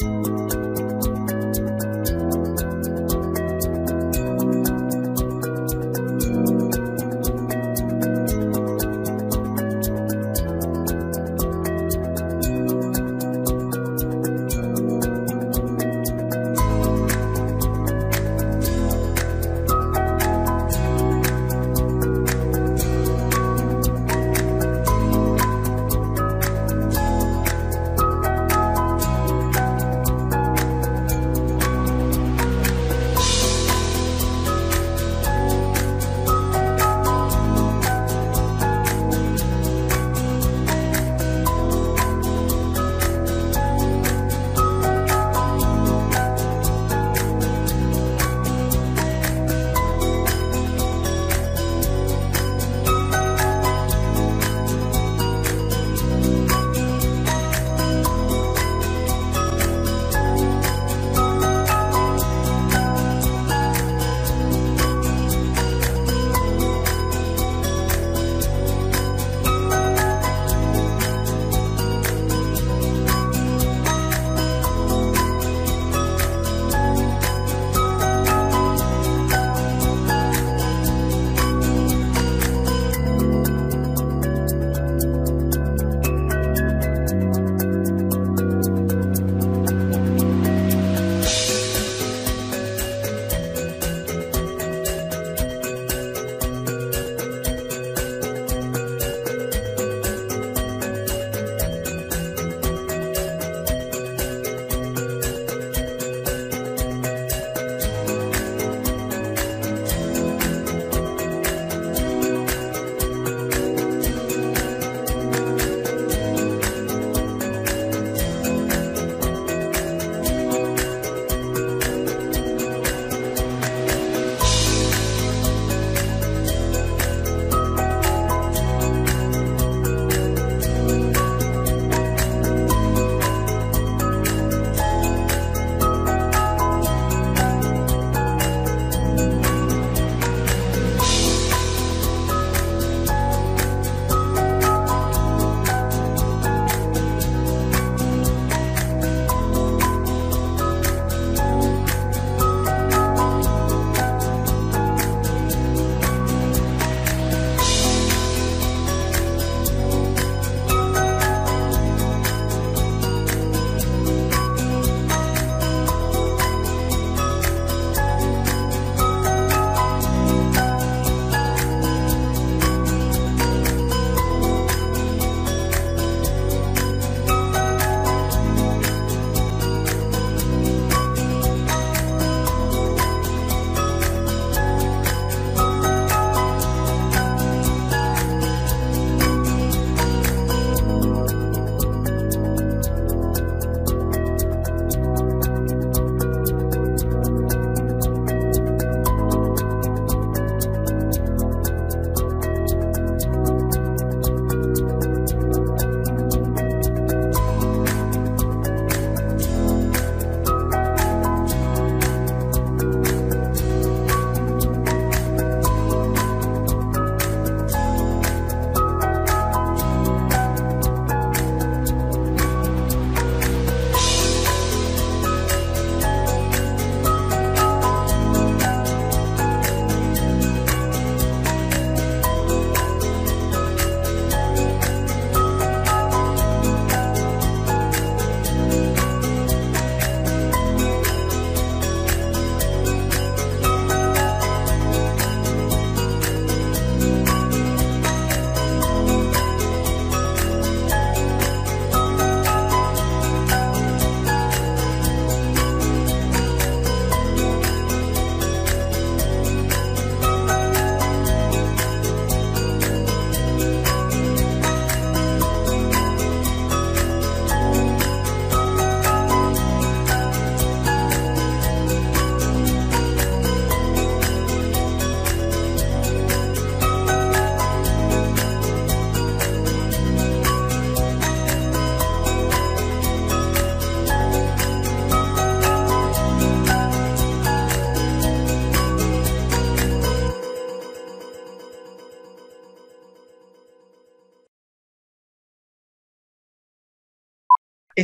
嗯。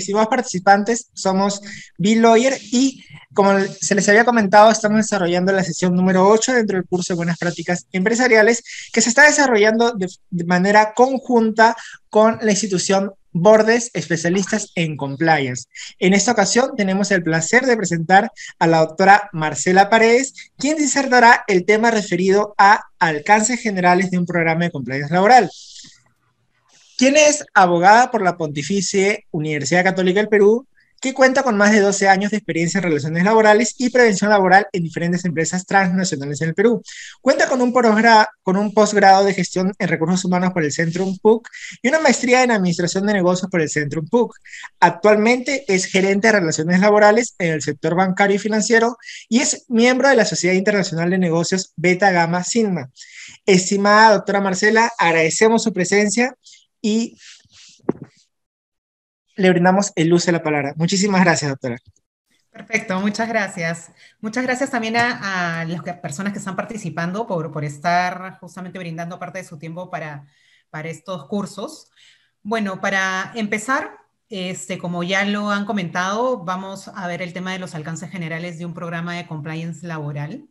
Y más participantes, somos Bill lawyer y como se les había comentado, estamos desarrollando la sesión número 8 dentro del curso de Buenas Prácticas Empresariales que se está desarrollando de, de manera conjunta con la institución Bordes, especialistas en compliance. En esta ocasión tenemos el placer de presentar a la doctora Marcela Paredes, quien disertará el tema referido a alcances generales de un programa de compliance laboral quien es abogada por la Pontificia Universidad Católica del Perú, que cuenta con más de 12 años de experiencia en relaciones laborales y prevención laboral en diferentes empresas transnacionales en el Perú. Cuenta con un, con un posgrado de gestión en recursos humanos por el Centrum PUC y una maestría en administración de negocios por el Centrum PUC. Actualmente es gerente de relaciones laborales en el sector bancario y financiero y es miembro de la Sociedad Internacional de Negocios Beta Gamma Sigma. Estimada doctora Marcela, agradecemos su presencia y le brindamos el uso de la palabra. Muchísimas gracias, doctora. Perfecto, muchas gracias. Muchas gracias también a, las personas que están participando por, estar justamente brindando parte de su tiempo para, para estos cursos. Bueno, para empezar, este, como ya lo han comentado, vamos a ver el tema de los alcances generales de un programa de compliance laboral.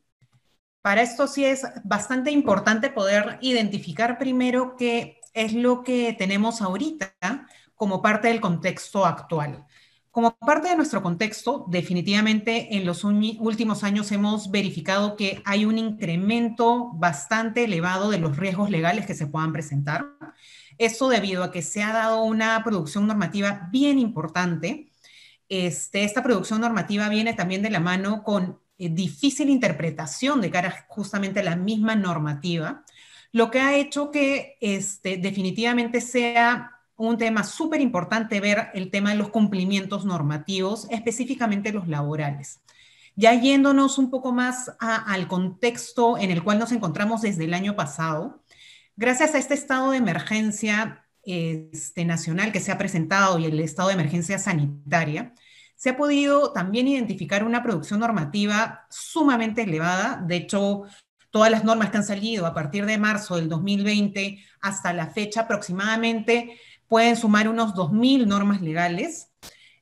Para esto sí es bastante importante poder identificar primero que es lo que tenemos ahorita como parte del contexto actual. Como parte de nuestro contexto, definitivamente en los últimos años hemos verificado que hay un incremento bastante elevado de los riesgos legales que se puedan presentar. Eso debido a que se ha dado una producción normativa bien importante. Este, esta producción normativa viene también de la mano con eh, difícil interpretación de cara justamente a la misma normativa lo que ha hecho que este, definitivamente sea un tema súper importante ver el tema de los cumplimientos normativos, específicamente los laborales. Ya yéndonos un poco más al contexto en el cual nos encontramos desde el año pasado, gracias a este estado de emergencia este, nacional que se ha presentado y el estado de emergencia sanitaria, se ha podido también identificar una producción normativa sumamente elevada. De hecho, todas las normas que han salido a partir de marzo del 2020 hasta la fecha aproximadamente pueden sumar unos 2.000 normas legales.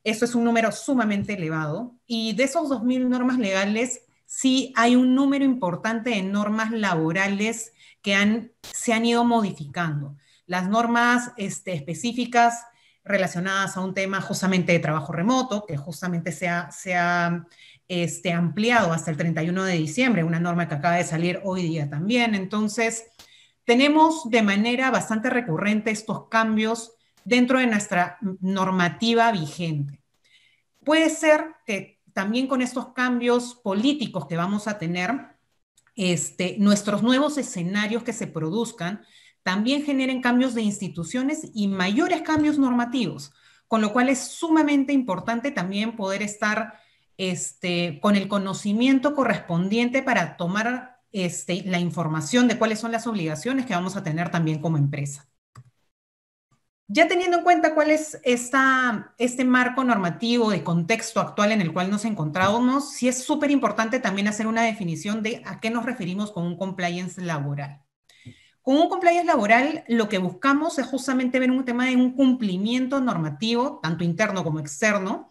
Eso es un número sumamente elevado. Y de esos 2.000 normas legales, sí hay un número importante de normas laborales que han, se han ido modificando. Las normas este, específicas relacionadas a un tema justamente de trabajo remoto, que justamente se ha, este, ampliado hasta el 31 de diciembre, una norma que acaba de salir hoy día también. Entonces, tenemos de manera bastante recurrente estos cambios dentro de nuestra normativa vigente. Puede ser que también con estos cambios políticos que vamos a tener, este, nuestros nuevos escenarios que se produzcan también generen cambios de instituciones y mayores cambios normativos, con lo cual es sumamente importante también poder estar este, con el conocimiento correspondiente para tomar este, la información de cuáles son las obligaciones que vamos a tener también como empresa. Ya teniendo en cuenta cuál es esta, este marco normativo de contexto actual en el cual nos encontramos, sí es súper importante también hacer una definición de a qué nos referimos con un compliance laboral. Con un compliance laboral, lo que buscamos es justamente ver un tema de un cumplimiento normativo, tanto interno como externo,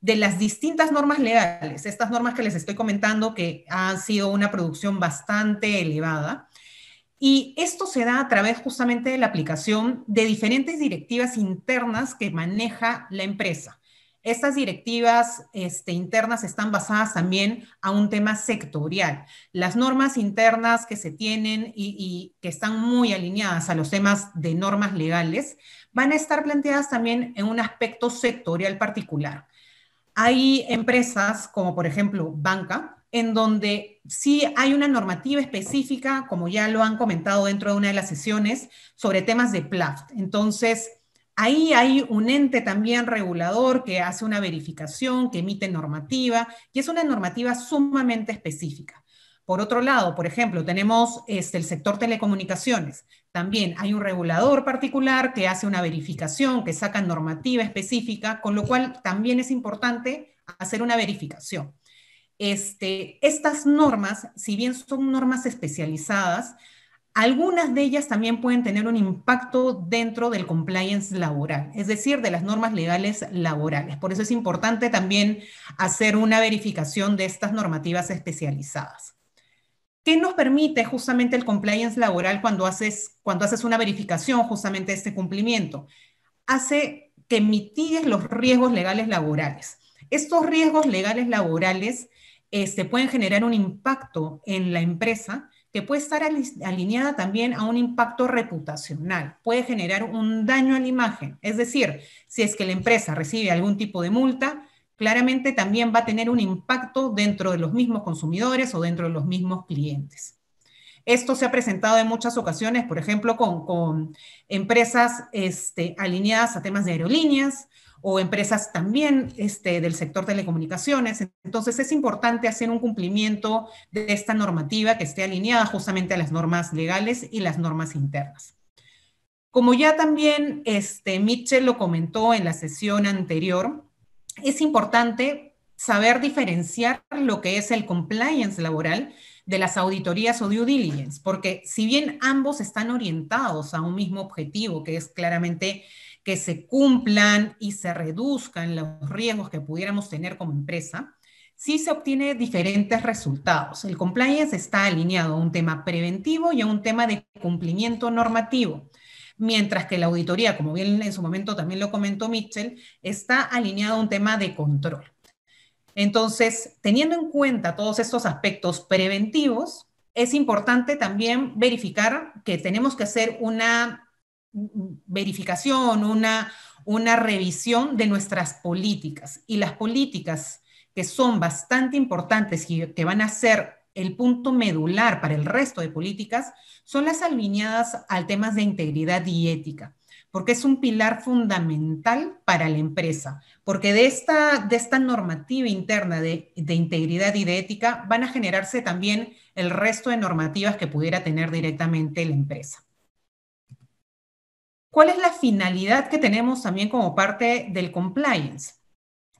de las distintas normas legales, estas normas que les estoy comentando que han sido una producción bastante elevada. Y esto se da a través justamente de la aplicación de diferentes directivas internas que maneja la empresa. Estas directivas este, internas están basadas también a un tema sectorial. Las normas internas que se tienen y, que están muy alineadas a los temas de normas legales van a estar planteadas también en un aspecto sectorial particular. Hay empresas como por ejemplo banca, en donde sí hay una normativa específica, como ya lo han comentado dentro de una de las sesiones, sobre temas de PLAFT. Entonces, Ahí hay un ente también regulador que hace una verificación, que emite normativa, y es una normativa sumamente específica. Por otro lado, por ejemplo, tenemos este, el sector telecomunicaciones. También hay un regulador particular que hace una verificación, que saca normativa específica, con lo cual también es importante hacer una verificación. Este, estas normas, si bien son normas especializadas, algunas de ellas también pueden tener un impacto dentro del compliance laboral, es decir, de las normas legales laborales. Por eso es importante también hacer una verificación de estas normativas especializadas. ¿Qué nos permite justamente el compliance laboral cuando haces, cuando haces una verificación justamente de este cumplimiento? Hace que mitigues los riesgos legales laborales. Estos riesgos legales laborales se este, pueden generar un impacto en la empresa que puede estar alineada también a un impacto reputacional, puede generar un daño a la imagen. Es decir, si es que la empresa recibe algún tipo de multa, claramente también va a tener un impacto dentro de los mismos consumidores o dentro de los mismos clientes. Esto se ha presentado en muchas ocasiones, por ejemplo, con, empresas este, alineadas a temas de aerolíneas, o empresas también este, del sector telecomunicaciones. Entonces es importante hacer un cumplimiento de esta normativa que esté alineada justamente a las normas legales y las normas internas. Como ya también este, Mitchell lo comentó en la sesión anterior, es importante saber diferenciar lo que es el compliance laboral de las auditorías o due diligence, porque si bien ambos están orientados a un mismo objetivo, que es claramente que se cumplan y se reduzcan los riesgos que pudiéramos tener como empresa, sí se obtiene diferentes resultados. El compliance está alineado a un tema preventivo y a un tema de cumplimiento normativo mientras que la auditoría, como bien en su momento también lo comentó Mitchell, está alineado a un tema de control. Entonces, teniendo en cuenta todos estos aspectos preventivos, es importante también verificar que tenemos que hacer una verificación, una, una revisión de nuestras políticas. Y las políticas que son bastante importantes y que van a ser el punto medular para el resto de políticas son las alineadas al tema de integridad y ética, porque es un pilar fundamental para la empresa, porque de esta, de esta normativa interna de, de integridad y de ética van a generarse también el resto de normativas que pudiera tener directamente la empresa. ¿Cuál es la finalidad que tenemos también como parte del compliance?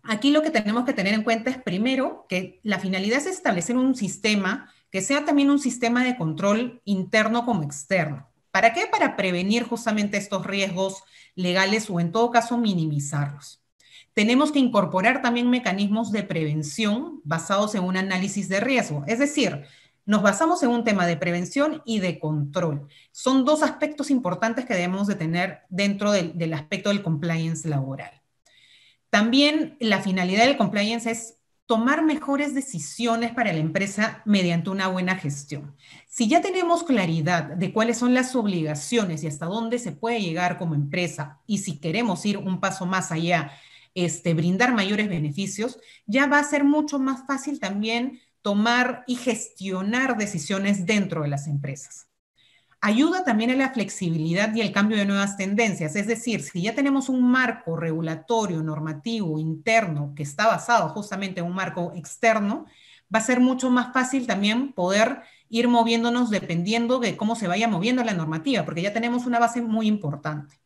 Aquí lo que tenemos que tener en cuenta es primero que la finalidad es establecer un sistema que sea también un sistema de control interno como externo. ¿Para qué? Para prevenir justamente estos riesgos legales o en todo caso minimizarlos. Tenemos que incorporar también mecanismos de prevención basados en un análisis de riesgo. Es decir, nos basamos en un tema de prevención y de control. Son dos aspectos importantes que debemos de tener dentro del, aspecto del compliance laboral. También la finalidad del compliance es tomar mejores decisiones para la empresa mediante una buena gestión. Si ya tenemos claridad de cuáles son las obligaciones y hasta dónde se puede llegar como empresa, y si queremos ir un paso más allá, este, brindar mayores beneficios, ya va a ser mucho más fácil también tomar y gestionar decisiones dentro de las empresas. Ayuda también a la flexibilidad y el cambio de nuevas tendencias, es decir, si ya tenemos un marco regulatorio, normativo, interno, que está basado justamente en un marco externo, va a ser mucho más fácil también poder ir moviéndonos dependiendo de cómo se vaya moviendo la normativa, porque ya tenemos una base muy importante.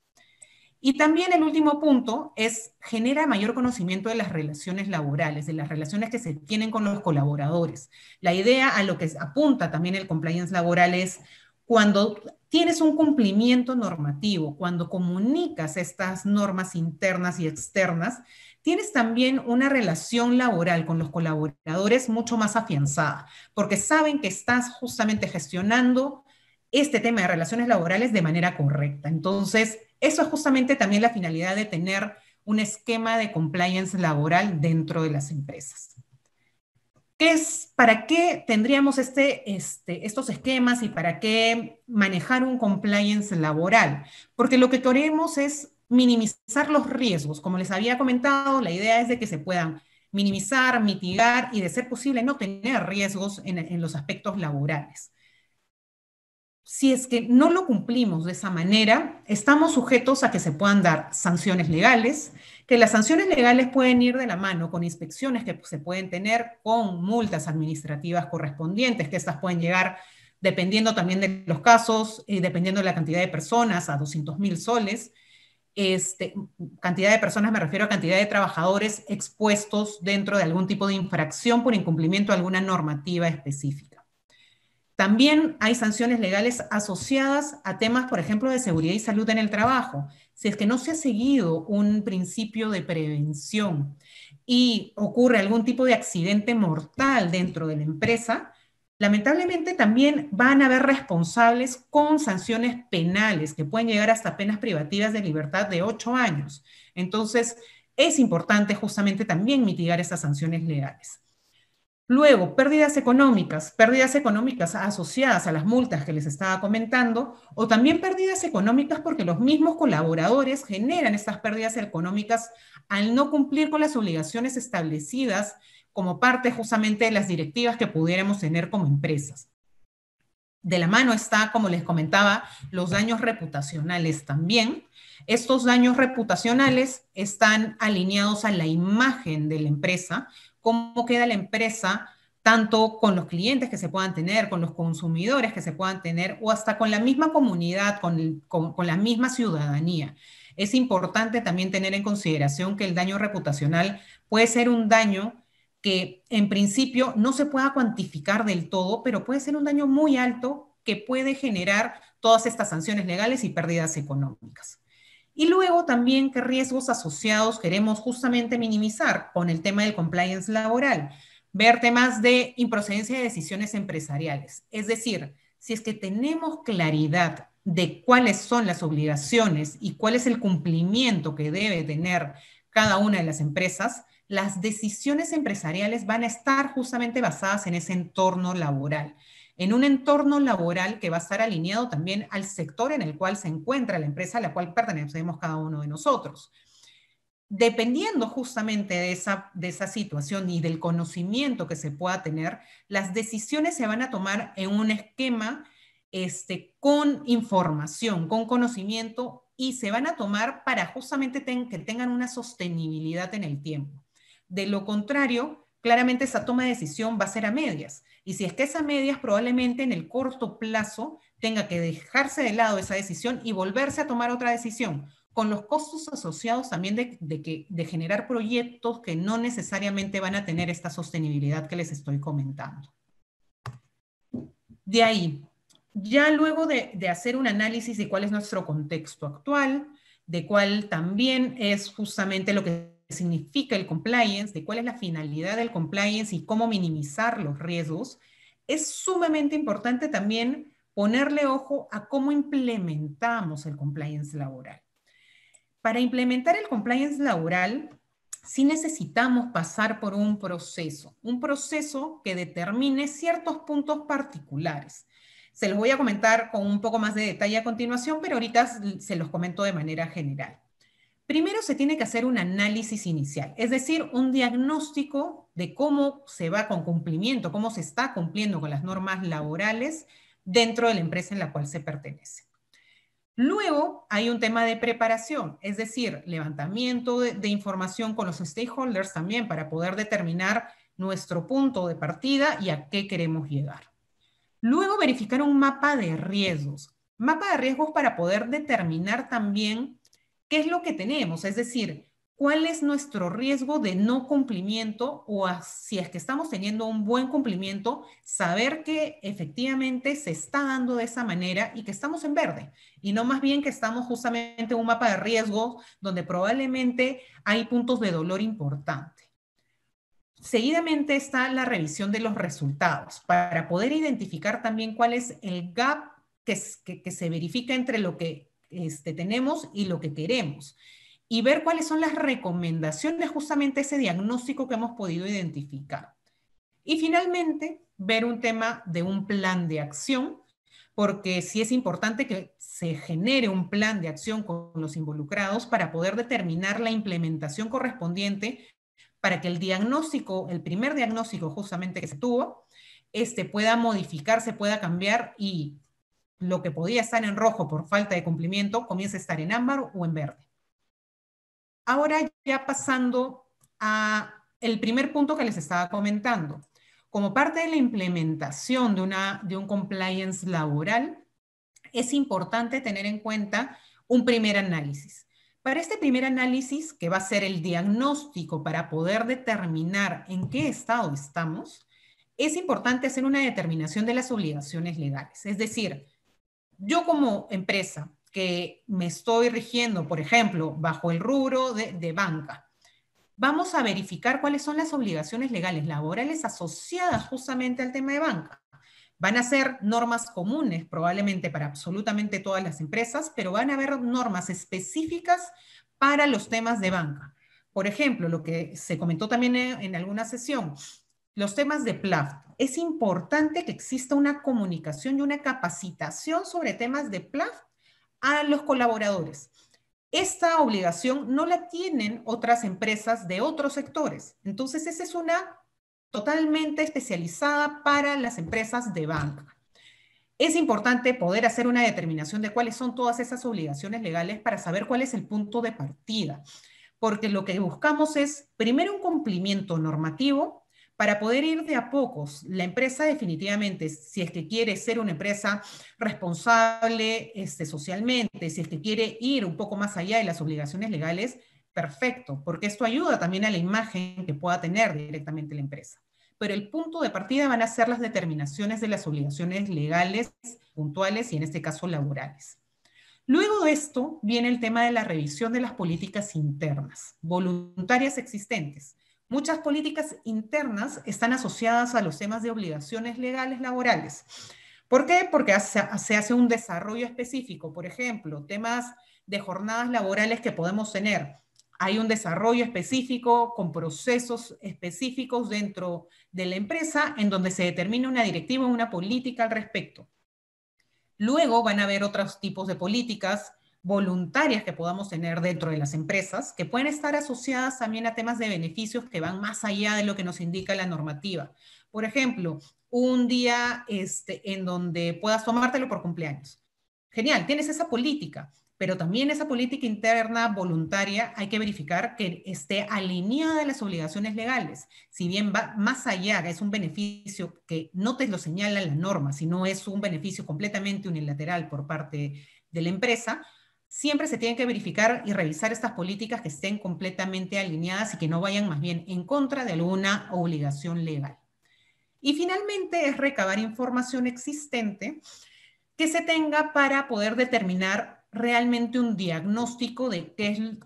Y también el último punto es, genera mayor conocimiento de las relaciones laborales, de las relaciones que se tienen con los colaboradores. La idea a lo que apunta también el compliance laboral es cuando tienes un cumplimiento normativo, cuando comunicas estas normas internas y externas, tienes también una relación laboral con los colaboradores mucho más afianzada, porque saben que estás justamente gestionando este tema de relaciones laborales de manera correcta. Entonces, eso es justamente también la finalidad de tener un esquema de compliance laboral dentro de las empresas. es, ¿Para qué tendríamos este, este, estos esquemas y para qué manejar un compliance laboral? Porque lo que queremos es minimizar los riesgos. Como les había comentado, la idea es de que se puedan minimizar, mitigar y, de ser posible, no tener riesgos en los aspectos laborales si es que no lo cumplimos de esa manera, estamos sujetos a que se puedan dar sanciones legales, que las sanciones legales pueden ir de la mano con inspecciones que se pueden tener, con multas administrativas correspondientes, que estas pueden llegar dependiendo también de los casos, y eh, dependiendo de la cantidad de personas, a 200 mil soles. Este, cantidad de personas, me refiero a cantidad de trabajadores expuestos dentro de algún tipo de infracción por incumplimiento de alguna normativa específica. También hay sanciones legales asociadas a temas, por ejemplo, de seguridad y salud en el trabajo. Si es que no se ha seguido un principio de prevención y ocurre algún tipo de accidente mortal dentro de la empresa, lamentablemente también van a haber responsables con sanciones penales que pueden llegar hasta penas privativas de libertad de ocho años. Entonces, es importante justamente también mitigar esas sanciones legales. Luego, pérdidas económicas, pérdidas económicas asociadas a las multas que les estaba comentando, o también pérdidas económicas porque los mismos colaboradores generan estas pérdidas económicas al no cumplir con las obligaciones establecidas como parte justamente de las directivas que pudiéramos tener como empresas. De la mano está, como les comentaba, los daños reputacionales también. Estos daños reputacionales están alineados a la imagen de la empresa, cómo queda la empresa, tanto con los clientes que se puedan tener, con los consumidores que se puedan tener, o hasta con la misma comunidad, con, la misma ciudadanía. Es importante también tener en consideración que el daño reputacional puede ser un daño que en principio no se pueda cuantificar del todo, pero puede ser un daño muy alto que puede generar todas estas sanciones legales y pérdidas económicas. Y luego también qué riesgos asociados queremos justamente minimizar con el tema del compliance laboral, ver temas de improcedencia de decisiones empresariales. Es decir, si es que tenemos claridad de cuáles son las obligaciones y cuál es el cumplimiento que debe tener cada una de las empresas, las decisiones empresariales van a estar justamente basadas en ese entorno laboral en un entorno laboral que va a estar alineado también al sector en el cual se encuentra la empresa a la cual pertenecemos cada uno de nosotros. Dependiendo justamente de esa, de esa situación y del conocimiento que se pueda tener, las decisiones se van a tomar en un esquema este, con información, con conocimiento y se van a tomar para justamente que tengan una sostenibilidad en el tiempo. De lo contrario, claramente esa toma de decisión va a ser a medias. Y si es que esas medias probablemente en el corto plazo tenga que dejarse de lado esa decisión y volverse a tomar otra decisión, con los costos asociados también de, generar proyectos que no necesariamente van a tener esta sostenibilidad que les estoy comentando. De ahí, ya luego de, de hacer un análisis de cuál es nuestro contexto actual, de cuál también es justamente lo que significa el compliance, de cuál es la finalidad del compliance y cómo minimizar los riesgos, es sumamente importante también ponerle ojo a cómo implementamos el compliance laboral. Para implementar el compliance laboral, sí necesitamos pasar por un proceso, un proceso que determine ciertos puntos particulares. Se los voy a comentar con un poco más de detalle a continuación, pero ahorita se los comento de manera general. Primero se tiene que hacer un análisis inicial, es decir, un diagnóstico de cómo se va con cumplimiento, cómo se está cumpliendo con las normas laborales dentro de la empresa en la cual se pertenece. Luego hay un tema de preparación, es decir, levantamiento de, información con los stakeholders también para poder determinar nuestro punto de partida y a qué queremos llegar. Luego verificar un mapa de riesgos, mapa de riesgos para poder determinar también qué es lo que tenemos, es decir, cuál es nuestro riesgo de no cumplimiento o si es que estamos teniendo un buen cumplimiento, saber que efectivamente se está dando de esa manera y que estamos en verde y no más bien que estamos justamente en un mapa de riesgos donde probablemente hay puntos de dolor importante. Seguidamente está la revisión de los resultados para poder identificar también cuál es el gap que se verifica entre lo que este, tenemos y lo que queremos. Y ver cuáles son las recomendaciones justamente ese diagnóstico que hemos podido identificar. Y finalmente, ver un tema de un plan de acción, porque sí es importante que se genere un plan de acción con los involucrados para poder determinar la implementación correspondiente para que el diagnóstico, el primer diagnóstico justamente que se tuvo, este pueda modificarse, pueda cambiar y lo que podía estar en rojo por falta de cumplimiento comienza a estar en ámbar o en verde. Ahora ya pasando a el primer punto que les estaba comentando. Como parte de la implementación de, una, de un compliance laboral, es importante tener en cuenta un primer análisis. Para este primer análisis, que va a ser el diagnóstico para poder determinar en qué estado estamos, es importante hacer una determinación de las obligaciones legales. Es decir, yo como empresa que me estoy rigiendo, por ejemplo, bajo el rubro de, banca, vamos a verificar cuáles son las obligaciones legales laborales asociadas justamente al tema de banca. Van a ser normas comunes probablemente para absolutamente todas las empresas, pero van a haber normas específicas para los temas de banca. Por ejemplo, lo que se comentó también en, en alguna sesión, los temas de PLAF. Es importante que exista una comunicación y una capacitación sobre temas de PLAF a los colaboradores. Esta obligación no la tienen otras empresas de otros sectores. Entonces, esa es una totalmente especializada para las empresas de banca. Es importante poder hacer una determinación de cuáles son todas esas obligaciones legales para saber cuál es el punto de partida, porque lo que buscamos es primero un cumplimiento normativo para poder ir de a pocos. La empresa definitivamente, si es que quiere ser una empresa responsable este, socialmente, si es que quiere ir un poco más allá de las obligaciones legales, perfecto, porque esto ayuda también a la imagen que pueda tener directamente la empresa. Pero el punto de partida van a ser las determinaciones de las obligaciones legales, puntuales y en este caso laborales. Luego de esto viene el tema de la revisión de las políticas internas, voluntarias existentes. Muchas políticas internas están asociadas a los temas de obligaciones legales laborales. ¿Por qué? Porque se hace un desarrollo específico. Por ejemplo, temas de jornadas laborales que podemos tener. Hay un desarrollo específico con procesos específicos dentro de la empresa en donde se determina una directiva o una política al respecto. Luego van a haber otros tipos de políticas voluntarias que podamos tener dentro de las empresas, que pueden estar asociadas también a temas de beneficios que van más allá de lo que nos indica la normativa. Por ejemplo, un día este, en donde puedas tomártelo por cumpleaños. Genial, tienes esa política, pero también esa política interna voluntaria hay que verificar que esté alineada a las obligaciones legales. Si bien va más allá, es un beneficio que no te lo señala la norma, sino es un beneficio completamente unilateral por parte de la empresa, siempre se tienen que verificar y revisar estas políticas que estén completamente alineadas y que no vayan más bien en contra de alguna obligación legal. Y finalmente es recabar información existente que se tenga para poder determinar realmente un diagnóstico de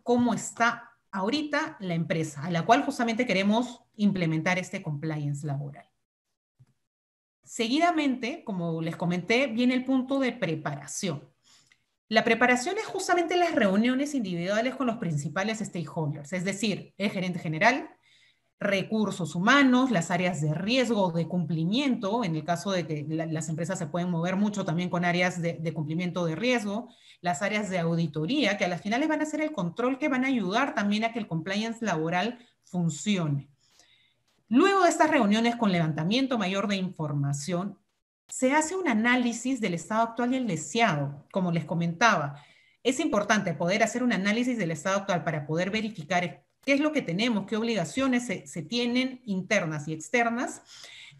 cómo está ahorita la empresa, a la cual justamente queremos implementar este compliance laboral. Seguidamente, como les comenté, viene el punto de preparación. La preparación es justamente las reuniones individuales con los principales stakeholders, es decir, el gerente general, recursos humanos, las áreas de riesgo de cumplimiento, en el caso de que las empresas se pueden mover mucho también con áreas de, de, cumplimiento de riesgo, las áreas de auditoría, que a las finales van a ser el control que van a ayudar también a que el compliance laboral funcione. Luego de estas reuniones con levantamiento mayor de información, se hace un análisis del estado actual y el deseado, como les comentaba. Es importante poder hacer un análisis del estado actual para poder verificar qué es lo que tenemos, qué obligaciones se, tienen internas y externas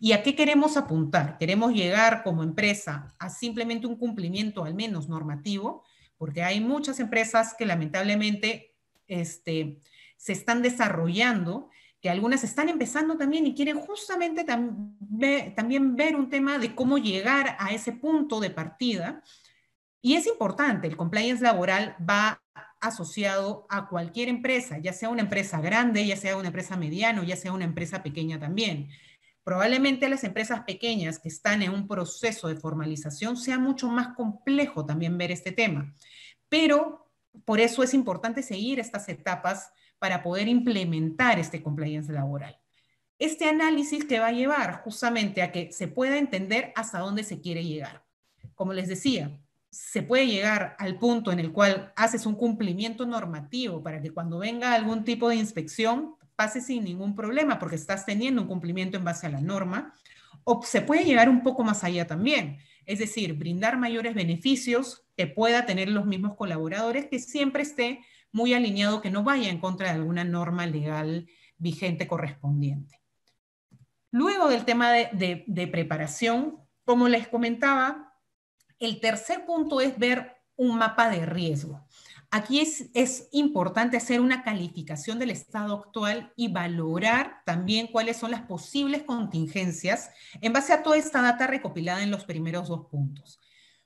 y a qué queremos apuntar. Queremos llegar como empresa a simplemente un cumplimiento al menos normativo, porque hay muchas empresas que lamentablemente este, se están desarrollando algunas están empezando también y quieren justamente también ver un tema de cómo llegar a ese punto de partida. Y es importante, el compliance laboral va asociado a cualquier empresa, ya sea una empresa grande, ya sea una empresa mediana, ya sea una empresa pequeña también. Probablemente las empresas pequeñas que están en un proceso de formalización sea mucho más complejo también ver este tema. Pero por eso es importante seguir estas etapas para poder implementar este compliance laboral. Este análisis que va a llevar justamente a que se pueda entender hasta dónde se quiere llegar. Como les decía, se puede llegar al punto en el cual haces un cumplimiento normativo para que cuando venga algún tipo de inspección pase sin ningún problema porque estás teniendo un cumplimiento en base a la norma. O se puede llegar un poco más allá también, es decir, brindar mayores beneficios que pueda tener los mismos colaboradores que siempre esté muy alineado que no vaya en contra de alguna norma legal vigente correspondiente. Luego del tema de, preparación, como les comentaba, el tercer punto es ver un mapa de riesgo. Aquí es, importante hacer una calificación del estado actual y valorar también cuáles son las posibles contingencias en base a toda esta data recopilada en los primeros dos puntos.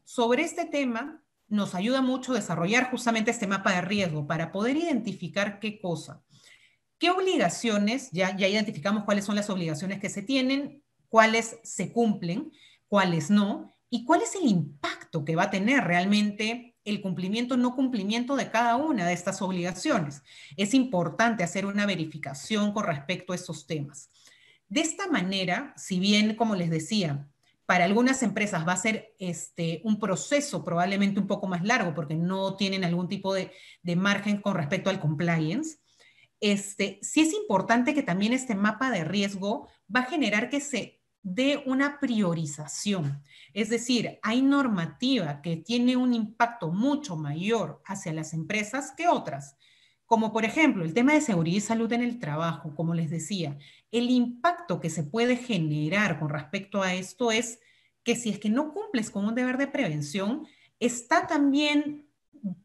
Sobre este tema, nos ayuda mucho desarrollar justamente este mapa de riesgo para poder identificar qué cosa. ¿Qué obligaciones? Ya, ya identificamos cuáles son las obligaciones que se tienen, cuáles se cumplen, cuáles no, y cuál es el impacto que va a tener realmente el cumplimiento o no cumplimiento de cada una de estas obligaciones. Es importante hacer una verificación con respecto a esos temas. De esta manera, si bien, como les decía, para algunas empresas va a ser este, un proceso probablemente un poco más largo porque no tienen algún tipo de, margen con respecto al compliance. Este, sí es importante que también este mapa de riesgo va a generar que se dé una priorización. Es decir, hay normativa que tiene un impacto mucho mayor hacia las empresas que otras, como por ejemplo el tema de seguridad y salud en el trabajo, como les decía, el impacto que se puede generar con respecto a esto es que si es que no cumples con un deber de prevención, está también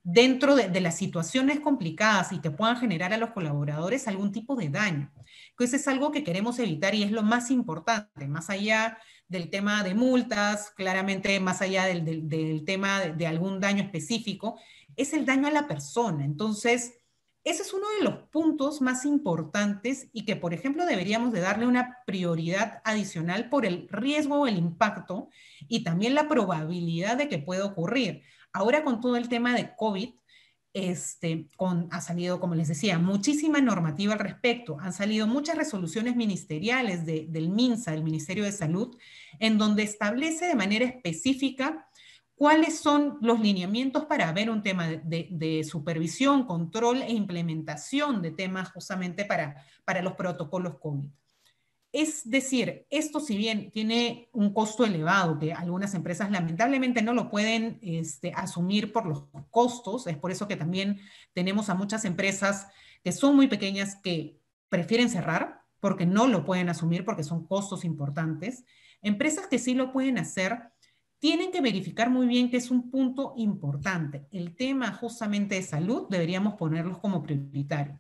dentro de, las situaciones complicadas y te puedan generar a los colaboradores algún tipo de daño. Entonces es algo que queremos evitar y es lo más importante, más allá del tema de multas, claramente más allá del, tema de, algún daño específico, es el daño a la persona. Entonces, ese es uno de los puntos más importantes y que, por ejemplo, deberíamos de darle una prioridad adicional por el riesgo o el impacto y también la probabilidad de que pueda ocurrir. Ahora con todo el tema de COVID, este, con, ha salido, como les decía, muchísima normativa al respecto. Han salido muchas resoluciones ministeriales del MINSA, del Ministerio de Salud, en donde establece de manera específica cuáles son los lineamientos para ver un tema de, supervisión, control e implementación de temas justamente para, para los protocolos COVID. Es decir, esto si bien tiene un costo elevado, que algunas empresas lamentablemente no lo pueden este, asumir por los costos, es por eso que también tenemos a muchas empresas que son muy pequeñas que prefieren cerrar porque no lo pueden asumir porque son costos importantes. Empresas que sí lo pueden hacer tienen que verificar muy bien que es un punto importante. El tema justamente de salud deberíamos ponerlos como prioritario.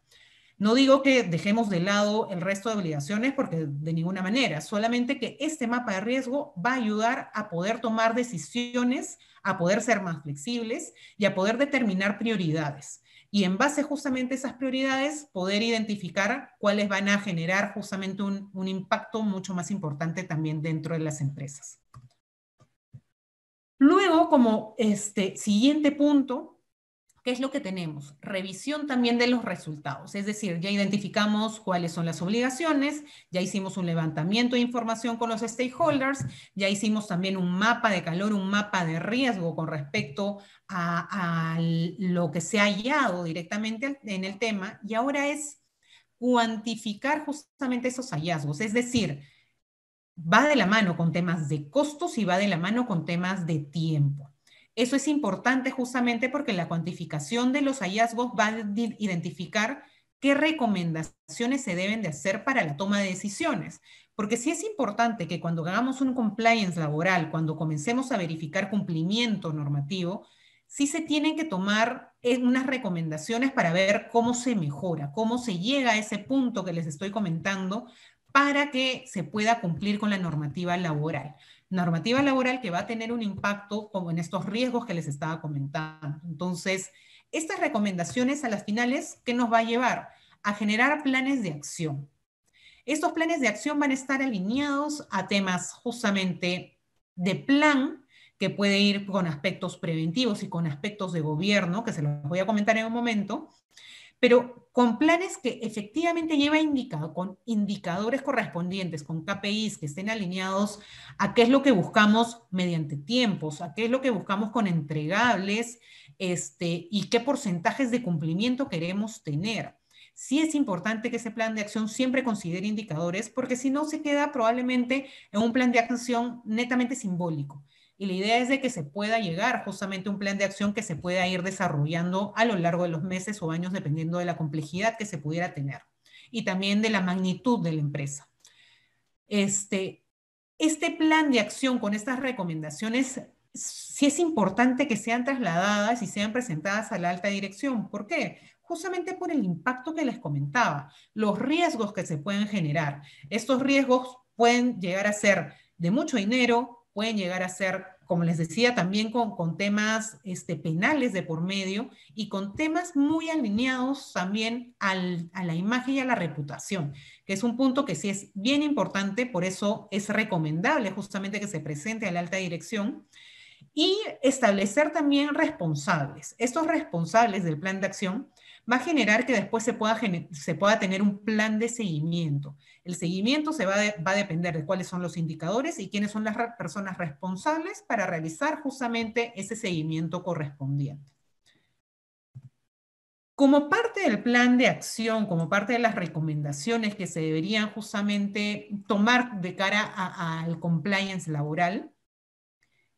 No digo que dejemos de lado el resto de obligaciones porque de ninguna manera, solamente que este mapa de riesgo va a ayudar a poder tomar decisiones, a poder ser más flexibles y a poder determinar prioridades. Y en base justamente a esas prioridades, poder identificar cuáles van a generar justamente un, un impacto mucho más importante también dentro de las empresas. Luego, como este siguiente punto, ¿qué es lo que tenemos? Revisión también de los resultados, es decir, ya identificamos cuáles son las obligaciones, ya hicimos un levantamiento de información con los stakeholders, ya hicimos también un mapa de calor, un mapa de riesgo con respecto a, a lo que se ha hallado directamente en el tema, y ahora es cuantificar justamente esos hallazgos, es decir, va de la mano con temas de costos y va de la mano con temas de tiempo. Eso es importante justamente porque la cuantificación de los hallazgos va a identificar qué recomendaciones se deben de hacer para la toma de decisiones. Porque sí es importante que cuando hagamos un compliance laboral, cuando comencemos a verificar cumplimiento normativo, sí se tienen que tomar eh, unas recomendaciones para ver cómo se mejora, cómo se llega a ese punto que les estoy comentando para que se pueda cumplir con la normativa laboral. Normativa laboral que va a tener un impacto como en estos riesgos que les estaba comentando. Entonces, estas recomendaciones a las finales, ¿qué nos va a llevar? A generar planes de acción. Estos planes de acción van a estar alineados a temas justamente de plan que puede ir con aspectos preventivos y con aspectos de gobierno, que se los voy a comentar en un momento, pero con planes que efectivamente lleva indicado, con indicadores correspondientes, con KPIs que estén alineados a qué es lo que buscamos mediante tiempos, a qué es lo que buscamos con entregables este, y qué porcentajes de cumplimiento queremos tener. Sí es importante que ese plan de acción siempre considere indicadores porque si no se queda probablemente en un plan de acción netamente simbólico y la idea es de que se pueda llegar justamente a un plan de acción que se pueda ir desarrollando a lo largo de los meses o años, dependiendo de la complejidad que se pudiera tener y también de la magnitud de la empresa. Este, este plan de acción con estas recomendaciones sí es importante que sean trasladadas y sean presentadas a la alta dirección. ¿Por qué? Justamente por el impacto que les comentaba, los riesgos que se pueden generar. Estos riesgos pueden llegar a ser de mucho dinero, pueden llegar a ser, como les decía, también con, temas este, penales de por medio y con temas muy alineados también a la imagen y a la reputación, que es un punto que sí es bien importante, por eso es recomendable justamente que se presente a la alta dirección. Y establecer también responsables. Estos responsables del plan de acción va a generar que después se pueda, se pueda tener un plan de seguimiento. El seguimiento se va, a depender de cuáles son los indicadores y quiénes son las personas responsables para realizar justamente ese seguimiento correspondiente. Como parte del plan de acción, como parte de las recomendaciones que se deberían justamente tomar de cara al compliance laboral,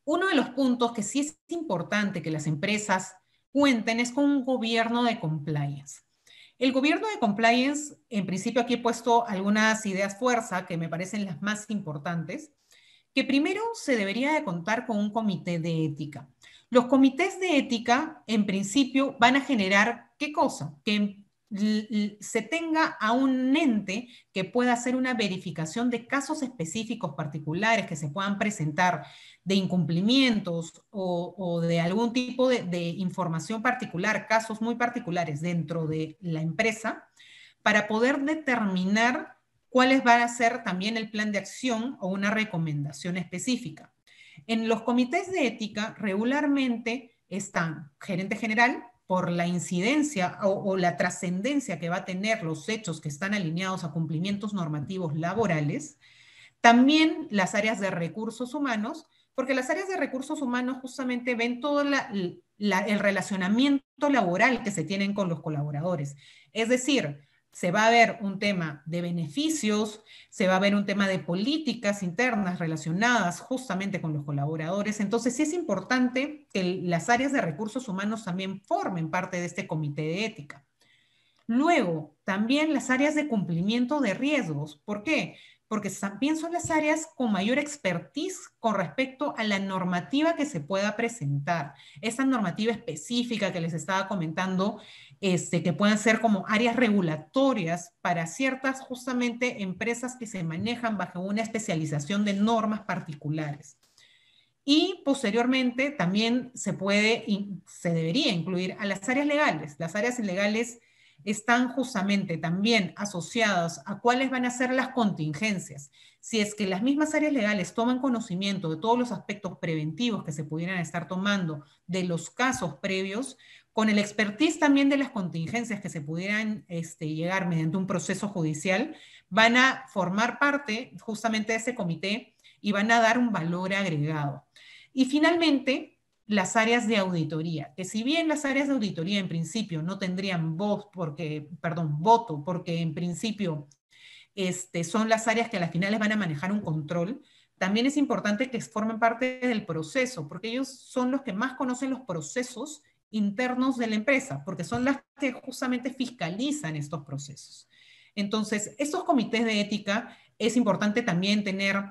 uno de los puntos que sí es importante que las empresas cuenten es con un gobierno de compliance. El gobierno de compliance, en principio aquí he puesto algunas ideas fuerza que me parecen las más importantes, que primero se debería de contar con un comité de ética. Los comités de ética, en principio, van a generar qué cosa? Que se tenga a un ente que pueda hacer una verificación de casos específicos particulares que se puedan presentar de incumplimientos o, de algún tipo de, de, información particular, casos muy particulares dentro de la empresa, para poder determinar cuáles van a ser también el plan de acción o una recomendación específica. En los comités de ética regularmente están gerente general, por la incidencia o, la trascendencia que va a tener los hechos que están alineados a cumplimientos normativos laborales, también las áreas de recursos humanos, porque las áreas de recursos humanos justamente ven todo el relacionamiento laboral que se tienen con los colaboradores. Es decir, se va a ver un tema de beneficios, se va a ver un tema de políticas internas relacionadas justamente con los colaboradores. Entonces sí es importante que las áreas de recursos humanos también formen parte de este comité de ética. Luego, también las áreas de cumplimiento de riesgos. ¿Por qué? porque también son las áreas con mayor expertise con respecto a la normativa que se pueda presentar. Esa normativa específica que les estaba comentando, este, que puedan ser como áreas regulatorias para ciertas justamente empresas que se manejan bajo una especialización de normas particulares. Y posteriormente también se puede, se debería incluir a las áreas legales. Las áreas ilegales están justamente también asociadas a cuáles van a ser las contingencias. Si es que las mismas áreas legales toman conocimiento de todos los aspectos preventivos que se pudieran estar tomando de los casos previos, con el expertise también de las contingencias que se pudieran este, llegar mediante un proceso judicial, van a formar parte justamente de ese comité y van a dar un valor agregado. Y finalmente, las áreas de auditoría, que si bien las áreas de auditoría en principio no tendrían voz porque, perdón, voto, porque en principio este, son las áreas que a las finales van a manejar un control, también es importante que formen parte del proceso, porque ellos son los que más conocen los procesos internos de la empresa, porque son las que justamente fiscalizan estos procesos. Entonces, estos comités de ética es importante también tener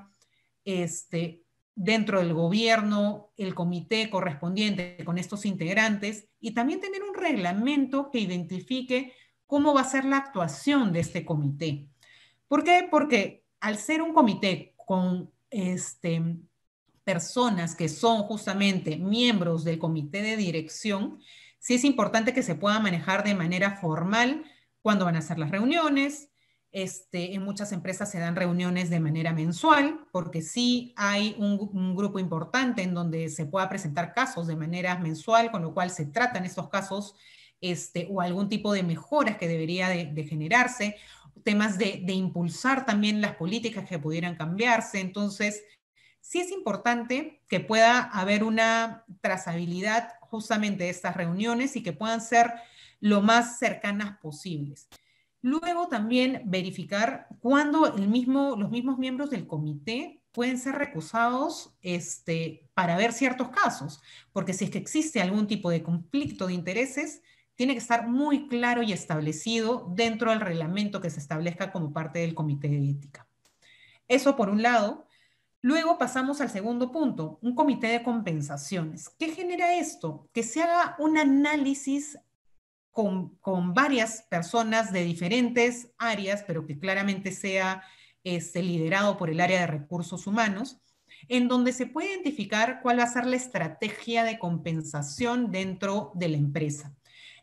este, dentro del gobierno, el comité correspondiente con estos integrantes y también tener un reglamento que identifique cómo va a ser la actuación de este comité. ¿Por qué? Porque al ser un comité con este, personas que son justamente miembros del comité de dirección, sí es importante que se pueda manejar de manera formal cuando van a ser las reuniones, este, en muchas empresas se dan reuniones de manera mensual, porque sí hay un, grupo importante en donde se pueda presentar casos de manera mensual, con lo cual se tratan estos casos este, o algún tipo de mejoras que debería de, generarse, temas de, impulsar también las políticas que pudieran cambiarse. Entonces, sí es importante que pueda haber una trazabilidad justamente de estas reuniones y que puedan ser lo más cercanas posibles. Luego también verificar cuándo el mismo, los mismos miembros del comité pueden ser recusados este, para ver ciertos casos, porque si es que existe algún tipo de conflicto de intereses, tiene que estar muy claro y establecido dentro del reglamento que se establezca como parte del comité de ética. Eso por un lado. Luego pasamos al segundo punto, un comité de compensaciones. ¿Qué genera esto? Que se haga un análisis con, varias personas de diferentes áreas, pero que claramente sea este, liderado por el área de recursos humanos, en donde se puede identificar cuál va a ser la estrategia de compensación dentro de la empresa.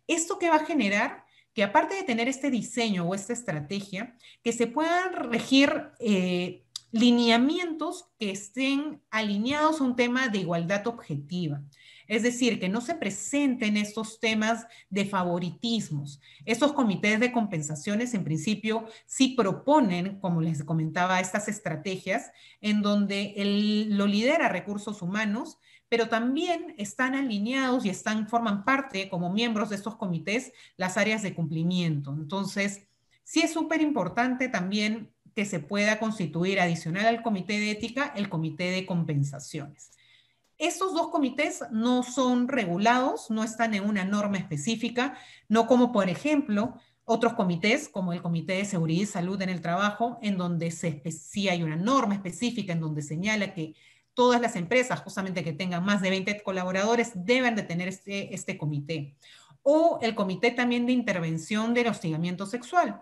¿Esto que va a generar? Que aparte de tener este diseño o esta estrategia, que se puedan regir eh, lineamientos que estén alineados a un tema de igualdad objetiva, es decir, que no se presenten estos temas de favoritismos. Estos comités de compensaciones, en principio, sí proponen, como les comentaba, estas estrategias en donde lo lidera recursos humanos, pero también están alineados y están, forman parte como miembros de estos comités las áreas de cumplimiento. Entonces, sí es súper importante también que se pueda constituir adicional al comité de ética el comité de compensaciones. Estos dos comités no son regulados, no están en una norma específica, no como por ejemplo otros comités, como el Comité de Seguridad y Salud en el Trabajo, en donde se, sí hay una norma específica en donde señala que todas las empresas, justamente que tengan más de 20 colaboradores, deben de tener este, este comité. O el Comité también de Intervención del Hostigamiento Sexual.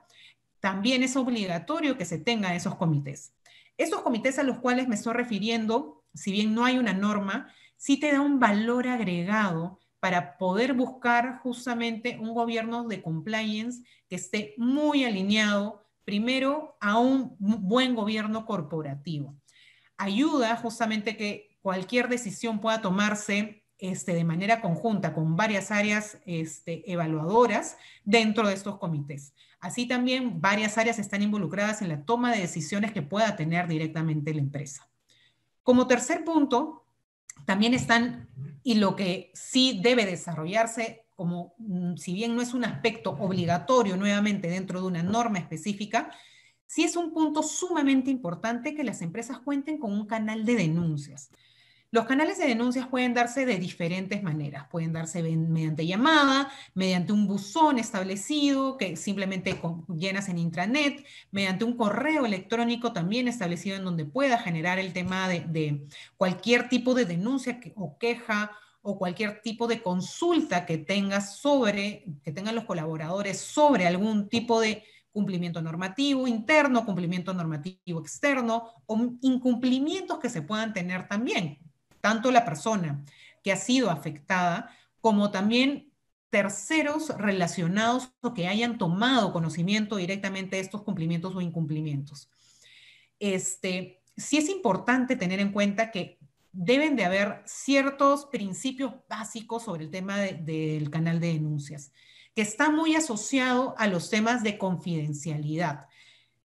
También es obligatorio que se tengan esos comités. Esos comités a los cuales me estoy refiriendo si bien no hay una norma, sí te da un valor agregado para poder buscar justamente un gobierno de compliance que esté muy alineado primero a un buen gobierno corporativo. Ayuda justamente que cualquier decisión pueda tomarse este, de manera conjunta con varias áreas este, evaluadoras dentro de estos comités. Así también varias áreas están involucradas en la toma de decisiones que pueda tener directamente la empresa. Como tercer punto, también están, y lo que sí debe desarrollarse, como mm, si bien no es un aspecto obligatorio nuevamente dentro de una norma específica, sí es un punto sumamente importante que las empresas cuenten con un canal de denuncias. Los canales de denuncias pueden darse de diferentes maneras. Pueden darse mediante llamada, mediante un buzón establecido que simplemente llenas en intranet, mediante un correo electrónico también establecido en donde pueda generar el tema de, cualquier tipo de denuncia o queja o cualquier tipo de consulta que sobre, que tengan los colaboradores sobre algún tipo de cumplimiento normativo interno, cumplimiento normativo externo o incumplimientos que se puedan tener también tanto la persona que ha sido afectada como también terceros relacionados o que hayan tomado conocimiento directamente de estos cumplimientos o incumplimientos. Este, sí es importante tener en cuenta que deben de haber ciertos principios básicos sobre el tema del canal de denuncias, que está muy asociado a los temas de confidencialidad.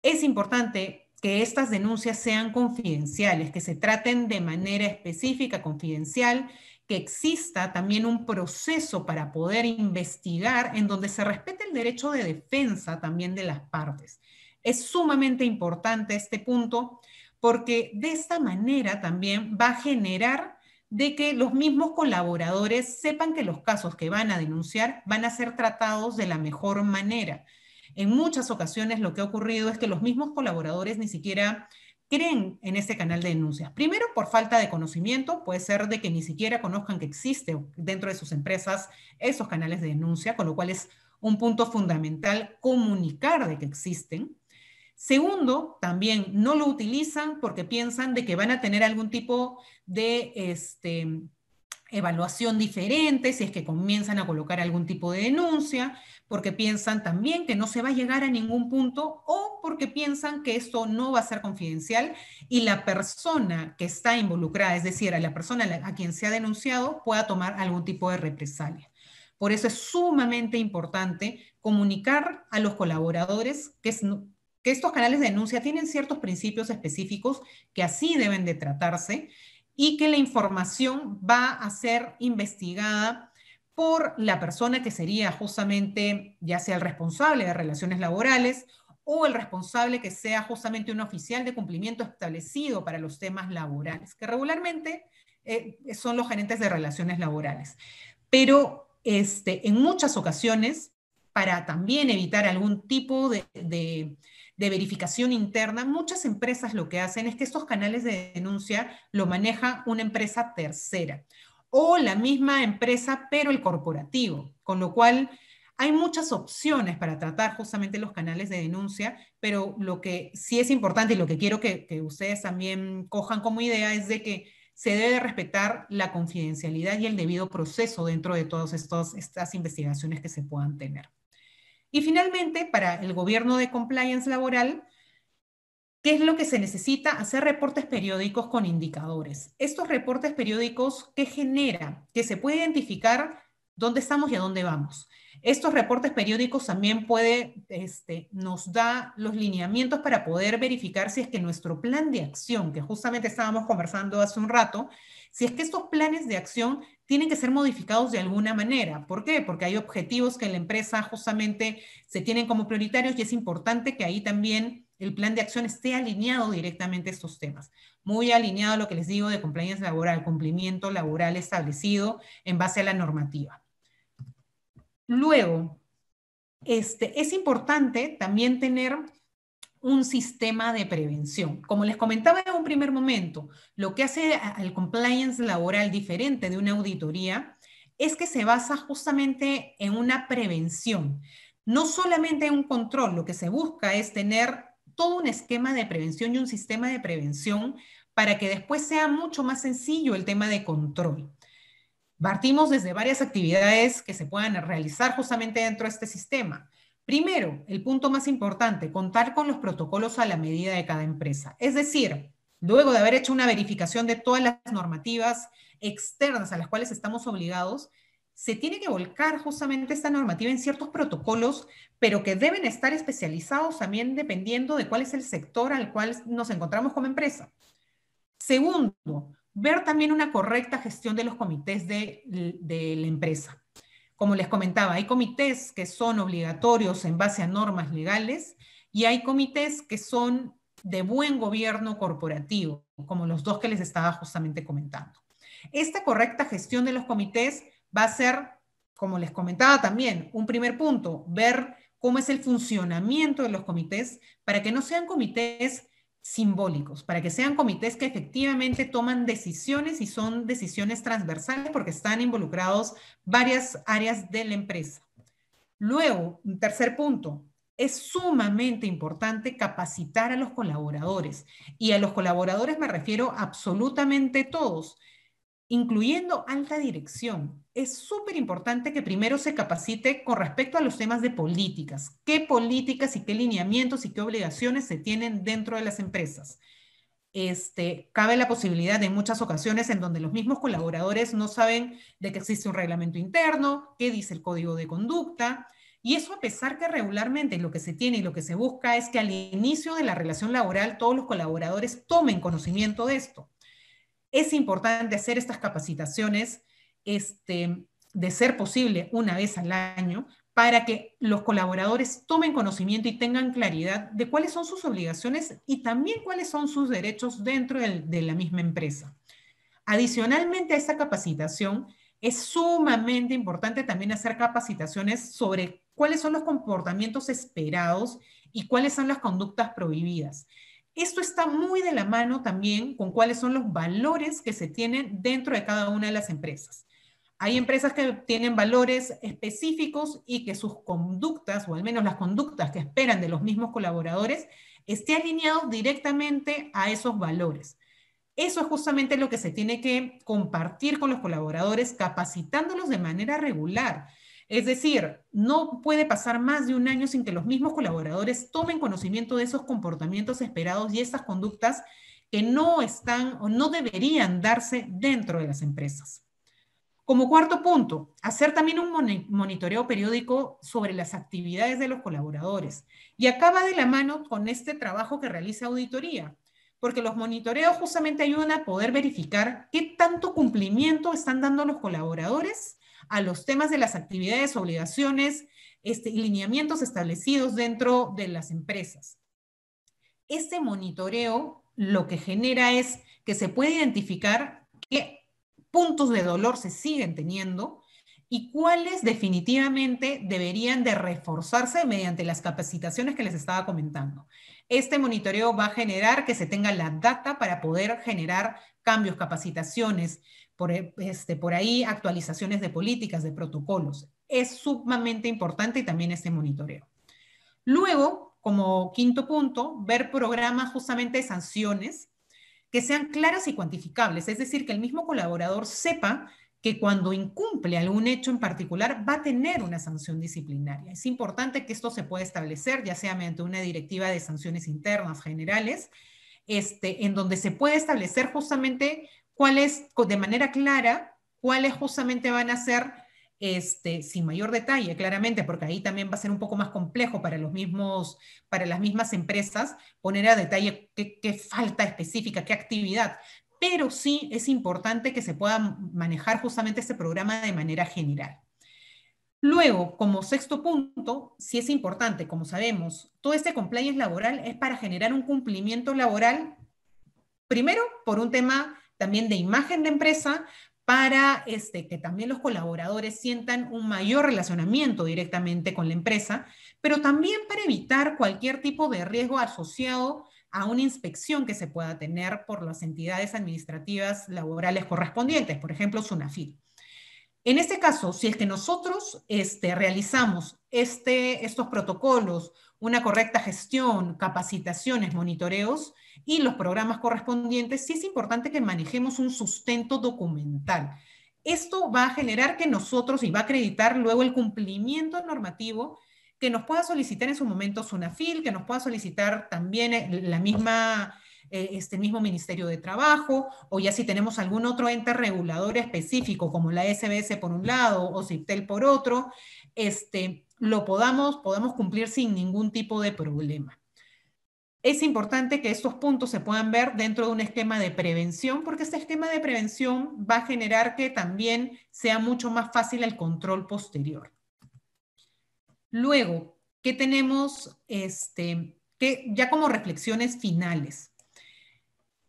Es importante que estas denuncias sean confidenciales, que se traten de manera específica, confidencial, que exista también un proceso para poder investigar en donde se respete el derecho de defensa también de las partes. Es sumamente importante este punto porque de esta manera también va a generar de que los mismos colaboradores sepan que los casos que van a denunciar van a ser tratados de la mejor manera, en muchas ocasiones lo que ha ocurrido es que los mismos colaboradores ni siquiera creen en ese canal de denuncias. Primero, por falta de conocimiento, puede ser de que ni siquiera conozcan que existe dentro de sus empresas esos canales de denuncia, con lo cual es un punto fundamental comunicar de que existen. Segundo, también no lo utilizan porque piensan de que van a tener algún tipo de este, evaluación diferente, si es que comienzan a colocar algún tipo de denuncia, porque piensan también que no se va a llegar a ningún punto o porque piensan que esto no va a ser confidencial y la persona que está involucrada, es decir, a la persona a quien se ha denunciado, pueda tomar algún tipo de represalia. Por eso es sumamente importante comunicar a los colaboradores que, que estos canales de denuncia tienen ciertos principios específicos que así deben de tratarse y que la información va a ser investigada por la persona que sería justamente ya sea el responsable de relaciones laborales o el responsable que sea justamente un oficial de cumplimiento establecido para los temas laborales, que regularmente eh, son los gerentes de relaciones laborales. Pero este, en muchas ocasiones, para también evitar algún tipo de de verificación interna, muchas empresas lo que hacen es que estos canales de denuncia lo maneja una empresa tercera o la misma empresa, pero el corporativo, con lo cual hay muchas opciones para tratar justamente los canales de denuncia, pero lo que sí es importante y lo que quiero que, ustedes también cojan como idea es de que se debe respetar la confidencialidad y el debido proceso dentro de todas estas investigaciones que se puedan tener. Y finalmente, para el gobierno de compliance laboral, ¿qué es lo que se necesita? Hacer reportes periódicos con indicadores. Estos reportes periódicos, ¿qué genera? Que se puede identificar dónde estamos y a dónde vamos. Estos reportes periódicos también puede, este, nos da los lineamientos para poder verificar si es que nuestro plan de acción, que justamente estábamos conversando hace un rato, si es que estos planes de acción tienen que ser modificados de alguna manera. ¿Por qué? Porque hay objetivos que en la empresa justamente se tienen como prioritarios y es importante que ahí también el plan de acción esté alineado directamente a estos temas. Muy alineado a lo que les digo de compliance laboral, cumplimiento laboral establecido en base a la normativa. Luego, este, es importante también tener un sistema de prevención. Como les comentaba en un primer momento, lo que hace al compliance laboral diferente de una auditoría es que se basa justamente en una prevención, no solamente en un control, lo que se busca es tener todo un esquema de prevención y un sistema de prevención para que después sea mucho más sencillo el tema de control. Partimos desde varias actividades que se puedan realizar justamente dentro de este sistema Primero, el punto más importante, contar con los protocolos a la medida de cada empresa. Es decir, luego de haber hecho una verificación de todas las normativas externas a las cuales estamos obligados, se tiene que volcar justamente esta normativa en ciertos protocolos, pero que deben estar especializados también dependiendo de cuál es el sector al cual nos encontramos como empresa. Segundo, ver también una correcta gestión de los comités de, la empresa. Como les comentaba, hay comités que son obligatorios en base a normas legales y hay comités que son de buen gobierno corporativo, como los dos que les estaba justamente comentando. Esta correcta gestión de los comités va a ser, como les comentaba también, un primer punto, ver cómo es el funcionamiento de los comités para que no sean comités simbólicos, para que sean comités que efectivamente toman decisiones y son decisiones transversales porque están involucrados varias áreas de la empresa. Luego, un tercer punto, es sumamente importante capacitar a los colaboradores. Y a los colaboradores me refiero absolutamente todos, incluyendo alta dirección, es súper importante que primero se capacite con respecto a los temas de políticas, qué políticas y qué lineamientos y qué obligaciones se tienen dentro de las empresas. Este, cabe la posibilidad de muchas ocasiones en donde los mismos colaboradores no saben de que existe un reglamento interno, qué dice el código de conducta, y eso a pesar que regularmente lo que se tiene y lo que se busca es que al inicio de la relación laboral todos los colaboradores tomen conocimiento de esto. Es importante hacer estas capacitaciones este, de ser posible una vez al año para que los colaboradores tomen conocimiento y tengan claridad de cuáles son sus obligaciones y también cuáles son sus derechos dentro de la misma empresa. Adicionalmente a esta capacitación, es sumamente importante también hacer capacitaciones sobre cuáles son los comportamientos esperados y cuáles son las conductas prohibidas. Esto está muy de la mano también con cuáles son los valores que se tienen dentro de cada una de las empresas. Hay empresas que tienen valores específicos y que sus conductas, o al menos las conductas que esperan de los mismos colaboradores, esté alineados directamente a esos valores. Eso es justamente lo que se tiene que compartir con los colaboradores, capacitándolos de manera regular, es decir, no puede pasar más de un año sin que los mismos colaboradores tomen conocimiento de esos comportamientos esperados y estas conductas que no están o no deberían darse dentro de las empresas. Como cuarto punto, hacer también un monitoreo periódico sobre las actividades de los colaboradores. Y acaba de la mano con este trabajo que realiza auditoría, porque los monitoreos justamente ayudan a poder verificar qué tanto cumplimiento están dando los colaboradores a los temas de las actividades, obligaciones este, y lineamientos establecidos dentro de las empresas. Este monitoreo lo que genera es que se puede identificar qué puntos de dolor se siguen teniendo y cuáles definitivamente deberían de reforzarse mediante las capacitaciones que les estaba comentando. Este monitoreo va a generar que se tenga la data para poder generar cambios, capacitaciones, por, eh, este, por ahí actualizaciones de políticas, de protocolos. Es sumamente importante y también este monitoreo. Luego, como quinto punto, ver programas justamente de sanciones que sean claras y cuantificables, es decir, que el mismo colaborador sepa que cuando incumple algún hecho en particular va a tener una sanción disciplinaria. Es importante que esto se pueda establecer, ya sea mediante una directiva de sanciones internas generales, este, en donde se puede establecer justamente cuáles, de manera clara, cuáles justamente van a ser, este, sin mayor detalle, claramente, porque ahí también va a ser un poco más complejo para, los mismos, para las mismas empresas poner a detalle qué, falta específica, qué actividad, pero sí es importante que se pueda manejar justamente este programa de manera general. Luego, como sexto punto, si es importante, como sabemos, todo este compliance laboral es para generar un cumplimiento laboral, primero por un tema también de imagen de empresa, para este, que también los colaboradores sientan un mayor relacionamiento directamente con la empresa, pero también para evitar cualquier tipo de riesgo asociado a una inspección que se pueda tener por las entidades administrativas laborales correspondientes, por ejemplo, SUNAFIL. En este caso, si es que nosotros este, realizamos este, estos protocolos, una correcta gestión, capacitaciones, monitoreos y los programas correspondientes, sí es importante que manejemos un sustento documental. Esto va a generar que nosotros y va a acreditar luego el cumplimiento normativo que nos pueda solicitar en su momento SUNAFIL, que nos pueda solicitar también eh, la misma eh, este mismo Ministerio de Trabajo, o ya si tenemos algún otro ente regulador específico, como la SBS por un lado o CIPTEL por otro, este, lo podamos, cumplir sin ningún tipo de problema. Es importante que estos puntos se puedan ver dentro de un esquema de prevención, porque este esquema de prevención va a generar que también sea mucho más fácil el control posterior. Luego, ¿qué tenemos? Este, que ya como reflexiones finales.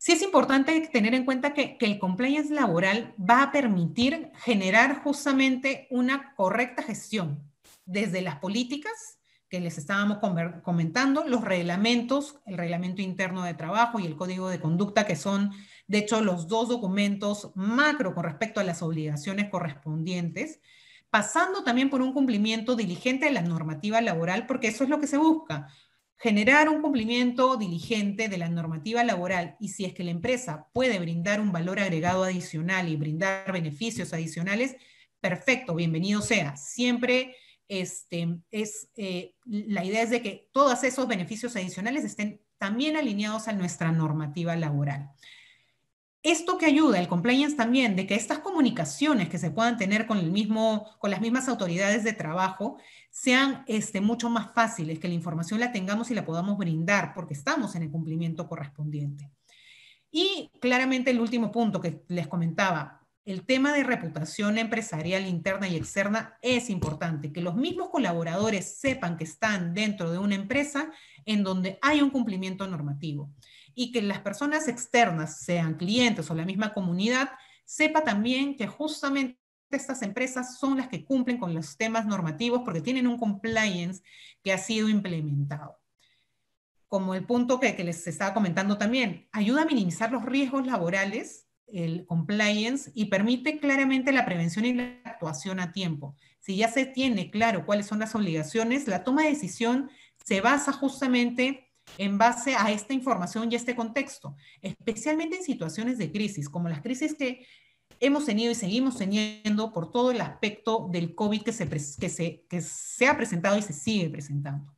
Sí es importante tener en cuenta que, que, el compliance laboral va a permitir generar justamente una correcta gestión desde las políticas que les estábamos comentando, los reglamentos, el reglamento interno de trabajo y el código de conducta, que son, de hecho, los dos documentos macro con respecto a las obligaciones correspondientes, pasando también por un cumplimiento diligente de la normativa laboral, porque eso es lo que se busca, generar un cumplimiento diligente de la normativa laboral y si es que la empresa puede brindar un valor agregado adicional y brindar beneficios adicionales, perfecto, bienvenido sea. Siempre este, es, eh, la idea es de que todos esos beneficios adicionales estén también alineados a nuestra normativa laboral. Esto que ayuda el compliance también de que estas comunicaciones que se puedan tener con, mismo, con las mismas autoridades de trabajo sean este, mucho más fáciles, que la información la tengamos y la podamos brindar porque estamos en el cumplimiento correspondiente. Y claramente el último punto que les comentaba, el tema de reputación empresarial interna y externa es importante, que los mismos colaboradores sepan que están dentro de una empresa en donde hay un cumplimiento normativo y que las personas externas, sean clientes o la misma comunidad, sepa también que justamente estas empresas son las que cumplen con los temas normativos porque tienen un compliance que ha sido implementado. Como el punto que, les estaba comentando también, ayuda a minimizar los riesgos laborales, el compliance, y permite claramente la prevención y la actuación a tiempo. Si ya se tiene claro cuáles son las obligaciones, la toma de decisión se basa justamente en base a esta información y este contexto, especialmente en situaciones de crisis, como las crisis que hemos tenido y seguimos teniendo por todo el aspecto del COVID que se, se ha presentado y se sigue presentando.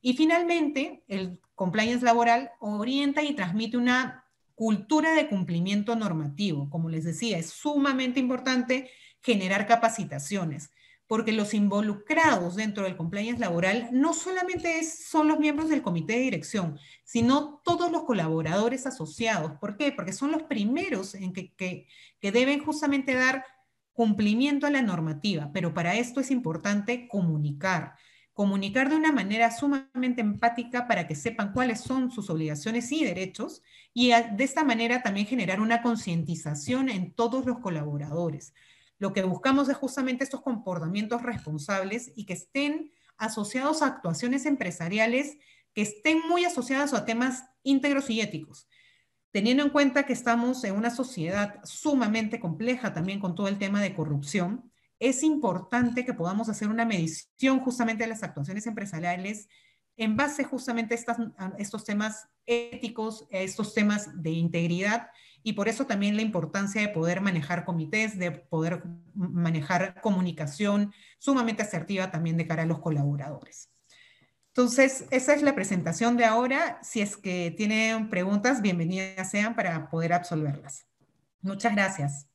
Y finalmente, el compliance laboral orienta y transmite una cultura de cumplimiento normativo. Como les decía, es sumamente importante generar capacitaciones porque los involucrados dentro del compliance laboral no solamente son los miembros del comité de dirección, sino todos los colaboradores asociados. ¿Por qué? Porque son los primeros en que, que deben justamente dar cumplimiento a la normativa, pero para esto es importante comunicar comunicar de una manera sumamente empática para que sepan cuáles son sus obligaciones y derechos y ah, de esta manera también generar una concientización en todos los colaboradores. Lo que buscamos es justamente estos comportamientos responsables y que estén asociados a actuaciones empresariales que estén muy asociadas a temas íntegros y éticos teniendo en cuenta que estamos en una sociedad sumamente compleja también con todo el tema de corrupción, es importante que podamos hacer una medición justamente de las actuaciones empresariales en base justamente a, estos temas éticos, a estos temas de integridad y por eso también la importancia de poder manejar comités, de poder manejar comunicación sumamente asertiva también de cara a los colaboradores. Entonces, esa es la presentación de ahora. Si es que tienen preguntas, bienvenidas sean para poder absolverlas. Muchas gracias.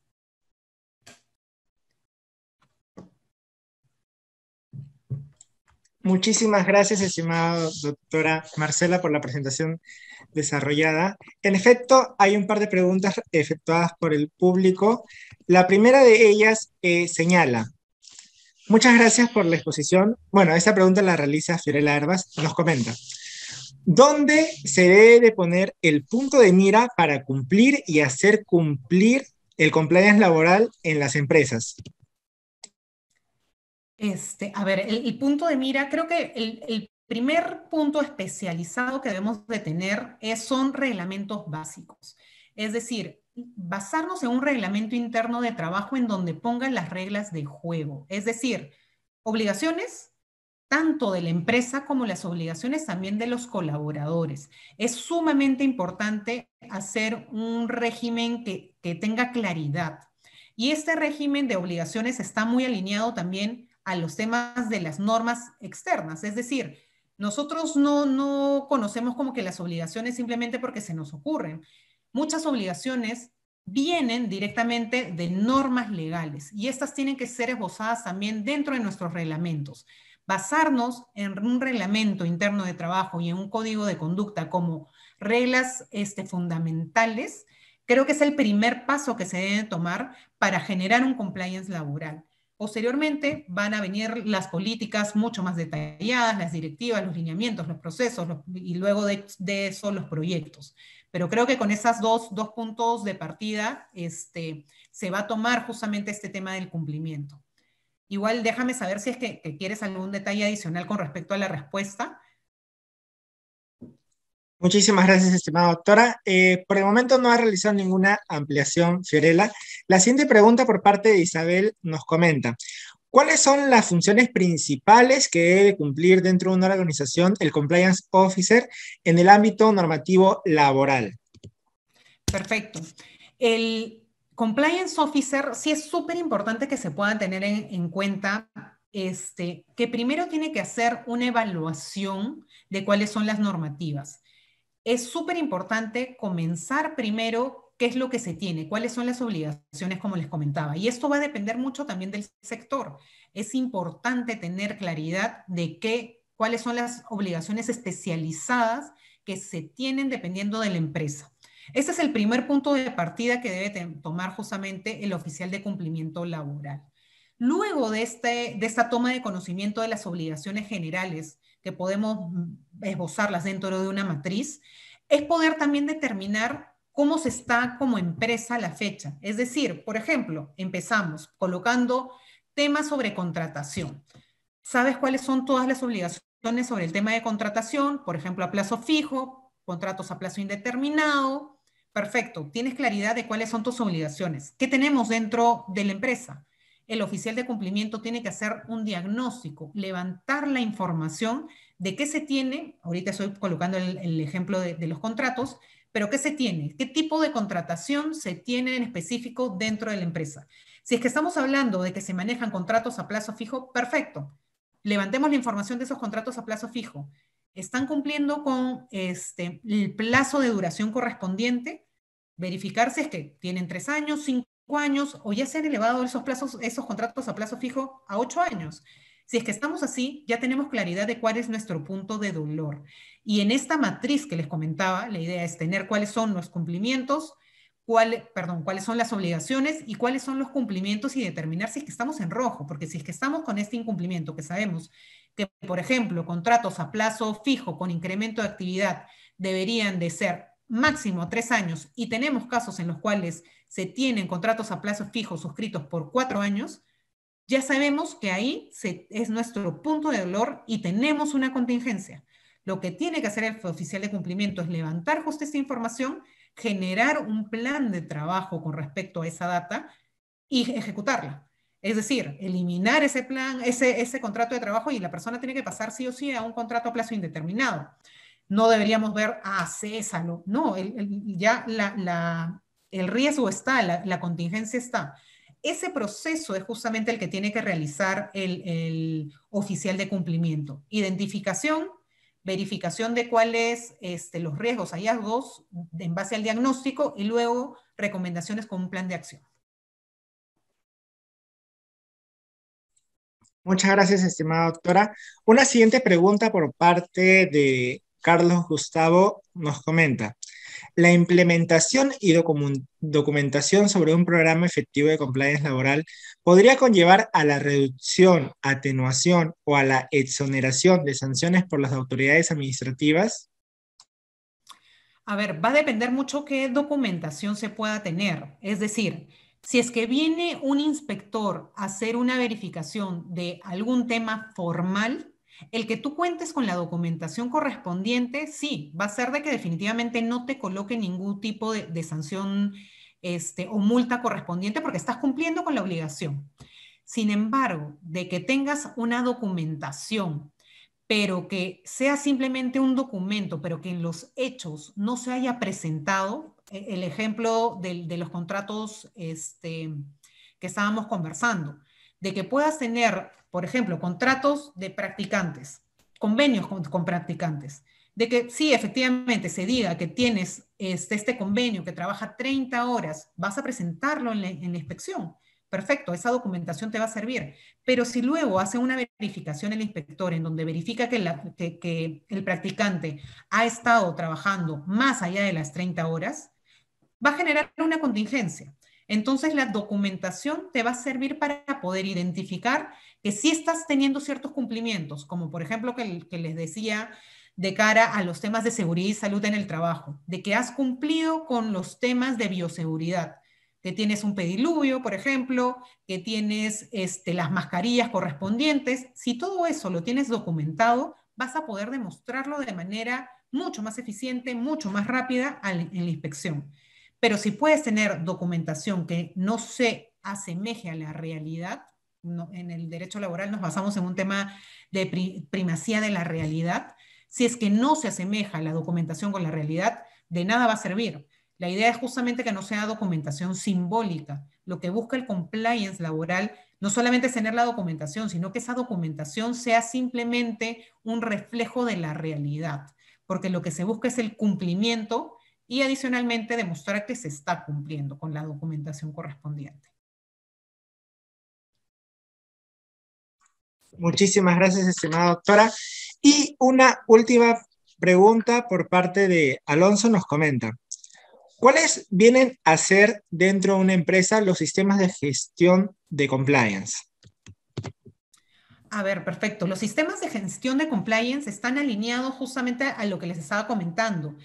Muchísimas gracias, estimada doctora Marcela, por la presentación desarrollada. En efecto, hay un par de preguntas efectuadas por el público. La primera de ellas eh, señala, muchas gracias por la exposición. Bueno, esa pregunta la realiza Fiorella Herbas, nos comenta. ¿Dónde se debe de poner el punto de mira para cumplir y hacer cumplir el compliance laboral en las empresas? Este, a ver, el, punto de mira, creo que el, primer punto especializado que debemos de tener es, son reglamentos básicos. Es decir, basarnos en un reglamento interno de trabajo en donde pongan las reglas de juego. Es decir, obligaciones tanto de la empresa como las obligaciones también de los colaboradores. Es sumamente importante hacer un régimen que, que tenga claridad. Y este régimen de obligaciones está muy alineado también a los temas de las normas externas. Es decir, nosotros no, no conocemos como que las obligaciones simplemente porque se nos ocurren. Muchas obligaciones vienen directamente de normas legales y estas tienen que ser esbozadas también dentro de nuestros reglamentos. Basarnos en un reglamento interno de trabajo y en un código de conducta como reglas este, fundamentales, creo que es el primer paso que se debe tomar para generar un compliance laboral. Posteriormente van a venir las políticas mucho más detalladas, las directivas, los lineamientos, los procesos y luego de, eso los proyectos. Pero creo que con esos dos, puntos de partida este, se va a tomar justamente este tema del cumplimiento. Igual déjame saber si es que quieres algún detalle adicional con respecto a la respuesta Muchísimas gracias, estimada doctora. Eh, por el momento no ha realizado ninguna ampliación, Fiorella. La siguiente pregunta por parte de Isabel nos comenta, ¿cuáles son las funciones principales que debe cumplir dentro de una organización el compliance officer en el ámbito normativo laboral? Perfecto. El compliance officer sí es súper importante que se pueda tener en, cuenta este, que primero tiene que hacer una evaluación de cuáles son las normativas es súper importante comenzar primero qué es lo que se tiene, cuáles son las obligaciones, como les comentaba. Y esto va a depender mucho también del sector. Es importante tener claridad de qué, cuáles son las obligaciones especializadas que se tienen dependiendo de la empresa. Ese es el primer punto de partida que debe tomar justamente el oficial de cumplimiento laboral. Luego de este, esta toma de conocimiento de las obligaciones generales que podemos esbozarlas dentro de una matriz, es poder también determinar cómo se está como empresa la fecha. Es decir, por ejemplo, empezamos colocando temas sobre contratación. ¿Sabes cuáles son todas las obligaciones sobre el tema de contratación? Por ejemplo, a plazo fijo, contratos a plazo indeterminado. Perfecto, tienes claridad de cuáles son tus obligaciones. ¿Qué tenemos dentro de la empresa? el oficial de cumplimiento tiene que hacer un diagnóstico, levantar la información de qué se tiene, ahorita estoy colocando el, ejemplo de, los contratos, pero qué se tiene, qué tipo de contratación se tiene en específico dentro de la empresa. Si es que estamos hablando de que se manejan contratos a plazo fijo, perfecto. Levantemos la información de esos contratos a plazo fijo. ¿Están cumpliendo con este, el plazo de duración correspondiente? Verificar si es que tienen tres años, cinco años o ya se han elevado esos plazos, esos contratos a plazo fijo a ocho años. Si es que estamos así, ya tenemos claridad de cuál es nuestro punto de dolor. Y en esta matriz que les comentaba, la idea es tener cuáles son los cumplimientos, cuál, perdón, cuáles son las obligaciones y cuáles son los cumplimientos y determinar si es que estamos en rojo, porque si es que estamos con este incumplimiento que sabemos que, por ejemplo, contratos a plazo fijo con incremento de actividad deberían de ser máximo tres años y tenemos casos en los cuales se tienen contratos a plazo fijo suscritos por cuatro años, ya sabemos que ahí es nuestro punto de dolor y tenemos una contingencia. Lo que tiene que hacer el oficial de cumplimiento es levantar justa esta información, generar un plan de trabajo con respecto a esa data y ejecutarla. Es decir, eliminar ese plan, ese, ese contrato de trabajo y la persona tiene que pasar sí o sí a un contrato a plazo indeterminado no deberíamos ver a ah, No, ya el riesgo está, la, contingencia está. Ese proceso es justamente el que tiene que realizar el, oficial de cumplimiento. Identificación, verificación de cuáles este, los riesgos, hallazgos en base al diagnóstico y luego recomendaciones con un plan de acción. Muchas gracias, estimada doctora. Una siguiente pregunta por parte de Carlos Gustavo nos comenta, la implementación y documentación sobre un programa efectivo de compliance laboral podría conllevar a la reducción, atenuación o a la exoneración de sanciones por las autoridades administrativas. A ver, va a depender mucho qué documentación se pueda tener. Es decir, si es que viene un inspector a hacer una verificación de algún tema formal, el que tú cuentes con la documentación correspondiente, sí, va a ser de que definitivamente no te coloque ningún tipo de, sanción este, o multa correspondiente porque estás cumpliendo con la obligación. Sin embargo, de que tengas una documentación, pero que sea simplemente un documento, pero que en los hechos no se haya presentado, e, el ejemplo de, los contratos este, que estábamos conversando, de que puedas tener, por ejemplo, contratos de practicantes, convenios con, practicantes, de que sí, efectivamente, se diga que tienes este, este convenio que trabaja 30 horas, vas a presentarlo en la, inspección. Perfecto, esa documentación te va a servir. Pero si luego hace una verificación el inspector en donde verifica que, que el practicante ha estado trabajando más allá de las 30 horas, va a generar una contingencia. Entonces la documentación te va a servir para poder identificar que si estás teniendo ciertos cumplimientos, como por ejemplo que, les decía de cara a los temas de seguridad y salud en el trabajo, de que has cumplido con los temas de bioseguridad, que tienes un pediluvio, por ejemplo, que tienes este, las mascarillas correspondientes. Si todo eso lo tienes documentado, vas a poder demostrarlo de manera mucho más eficiente, mucho más rápida en la inspección. Pero si puedes tener documentación que no se asemeje a la realidad, en el derecho laboral nos basamos en un tema de primacía de la realidad, si es que no se asemeja la documentación con la realidad, de nada va a servir. La idea es justamente que no sea documentación simbólica. Lo que busca el compliance laboral no solamente es tener la documentación, sino que esa documentación sea simplemente un reflejo de la realidad, porque lo que se busca es el cumplimiento y adicionalmente demostrar que se está cumpliendo con la documentación correspondiente. Muchísimas gracias, estimada doctora. Y una última pregunta por parte de Alonso nos comenta. ¿Cuáles vienen a ser dentro de una empresa los sistemas de gestión de compliance? A ver, perfecto. Los sistemas de gestión de compliance están alineados justamente a lo que les estaba comentando.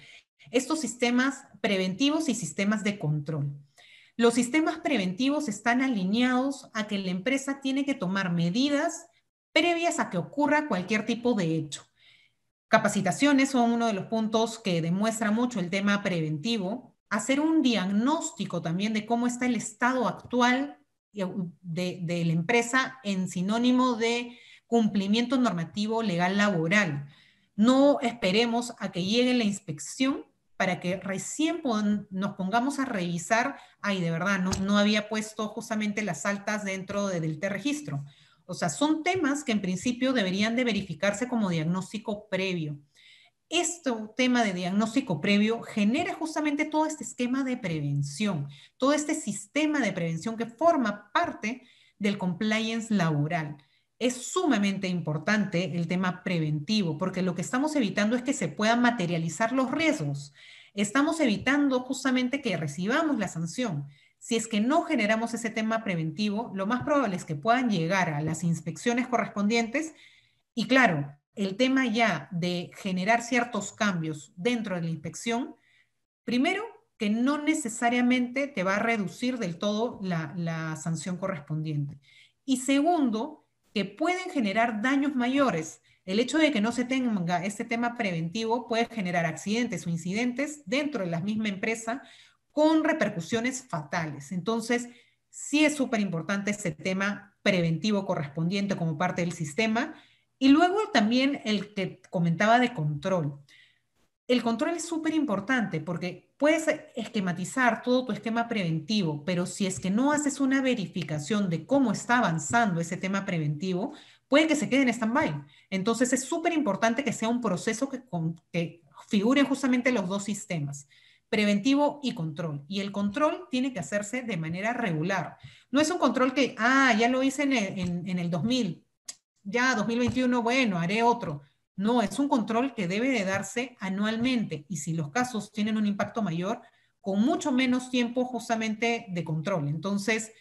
Estos sistemas preventivos y sistemas de control. Los sistemas preventivos están alineados a que la empresa tiene que tomar medidas previas a que ocurra cualquier tipo de hecho. Capacitaciones son uno de los puntos que demuestra mucho el tema preventivo. Hacer un diagnóstico también de cómo está el estado actual de, de la empresa en sinónimo de cumplimiento normativo legal laboral. No esperemos a que llegue la inspección para que recién nos pongamos a revisar, ay, de verdad, no, había puesto justamente las altas dentro del T-registro. O sea, son temas que en principio deberían de verificarse como diagnóstico previo. Este tema de diagnóstico previo genera justamente todo este esquema de prevención, todo este sistema de prevención que forma parte del compliance laboral es sumamente importante el tema preventivo, porque lo que estamos evitando es que se puedan materializar los riesgos. Estamos evitando justamente que recibamos la sanción. Si es que no generamos ese tema preventivo, lo más probable es que puedan llegar a las inspecciones correspondientes y claro, el tema ya de generar ciertos cambios dentro de la inspección, primero que no necesariamente te va a reducir del todo la, sanción correspondiente. Y segundo, que pueden generar daños mayores. El hecho de que no se tenga este tema preventivo puede generar accidentes o incidentes dentro de la misma empresa con repercusiones fatales. Entonces, sí es súper importante ese tema preventivo correspondiente como parte del sistema. Y luego también el que comentaba de control el control es súper importante porque puedes esquematizar todo tu esquema preventivo, pero si es que no haces una verificación de cómo está avanzando ese tema preventivo, puede que se quede en stand-by. Entonces es súper importante que sea un proceso que, figuren justamente los dos sistemas preventivo y control. Y el control tiene que hacerse de manera regular. No es un control que, ah, ya lo hice en el 2000, ya 2021, bueno, haré otro. No, es un control que debe de darse anualmente y si los casos tienen un impacto mayor, con mucho menos tiempo justamente de control. Entonces,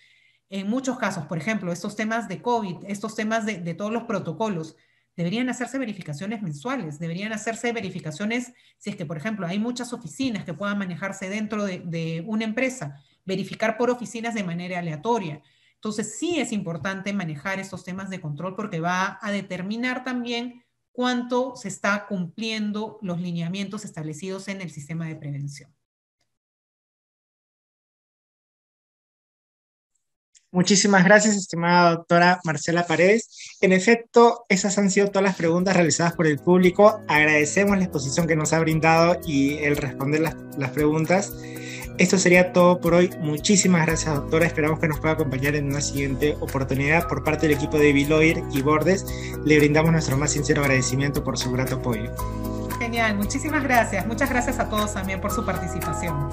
en muchos casos, por ejemplo, estos temas de COVID, estos temas de, todos los protocolos, deberían hacerse verificaciones mensuales, deberían hacerse verificaciones, si es que, por ejemplo, hay muchas oficinas que puedan manejarse dentro de, de una empresa, verificar por oficinas de manera aleatoria. Entonces, sí es importante manejar estos temas de control porque va a determinar también cuánto se está cumpliendo los lineamientos establecidos en el sistema de prevención. Muchísimas gracias, estimada doctora Marcela Paredes. En efecto, esas han sido todas las preguntas realizadas por el público. Agradecemos la exposición que nos ha brindado y el responder las, las preguntas. Esto sería todo por hoy. Muchísimas gracias, doctora. Esperamos que nos pueda acompañar en una siguiente oportunidad. Por parte del equipo de Biloir y Bordes, le brindamos nuestro más sincero agradecimiento por su grato apoyo. Genial, muchísimas gracias. Muchas gracias a todos también por su participación.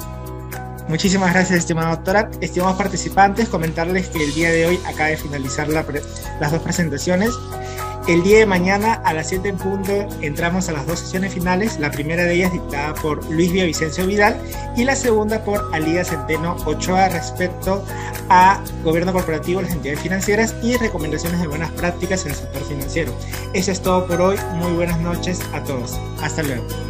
Muchísimas gracias, estimada doctora. Estimados participantes, comentarles que el día de hoy acaba de finalizar la las dos presentaciones. El día de mañana a las 7 en punto entramos a las dos sesiones finales, la primera de ellas dictada por Luis Villavicencio Vidal y la segunda por Alida Centeno Ochoa respecto a gobierno corporativo, las entidades financieras y recomendaciones de buenas prácticas en el sector financiero. Eso es todo por hoy, muy buenas noches a todos. Hasta luego.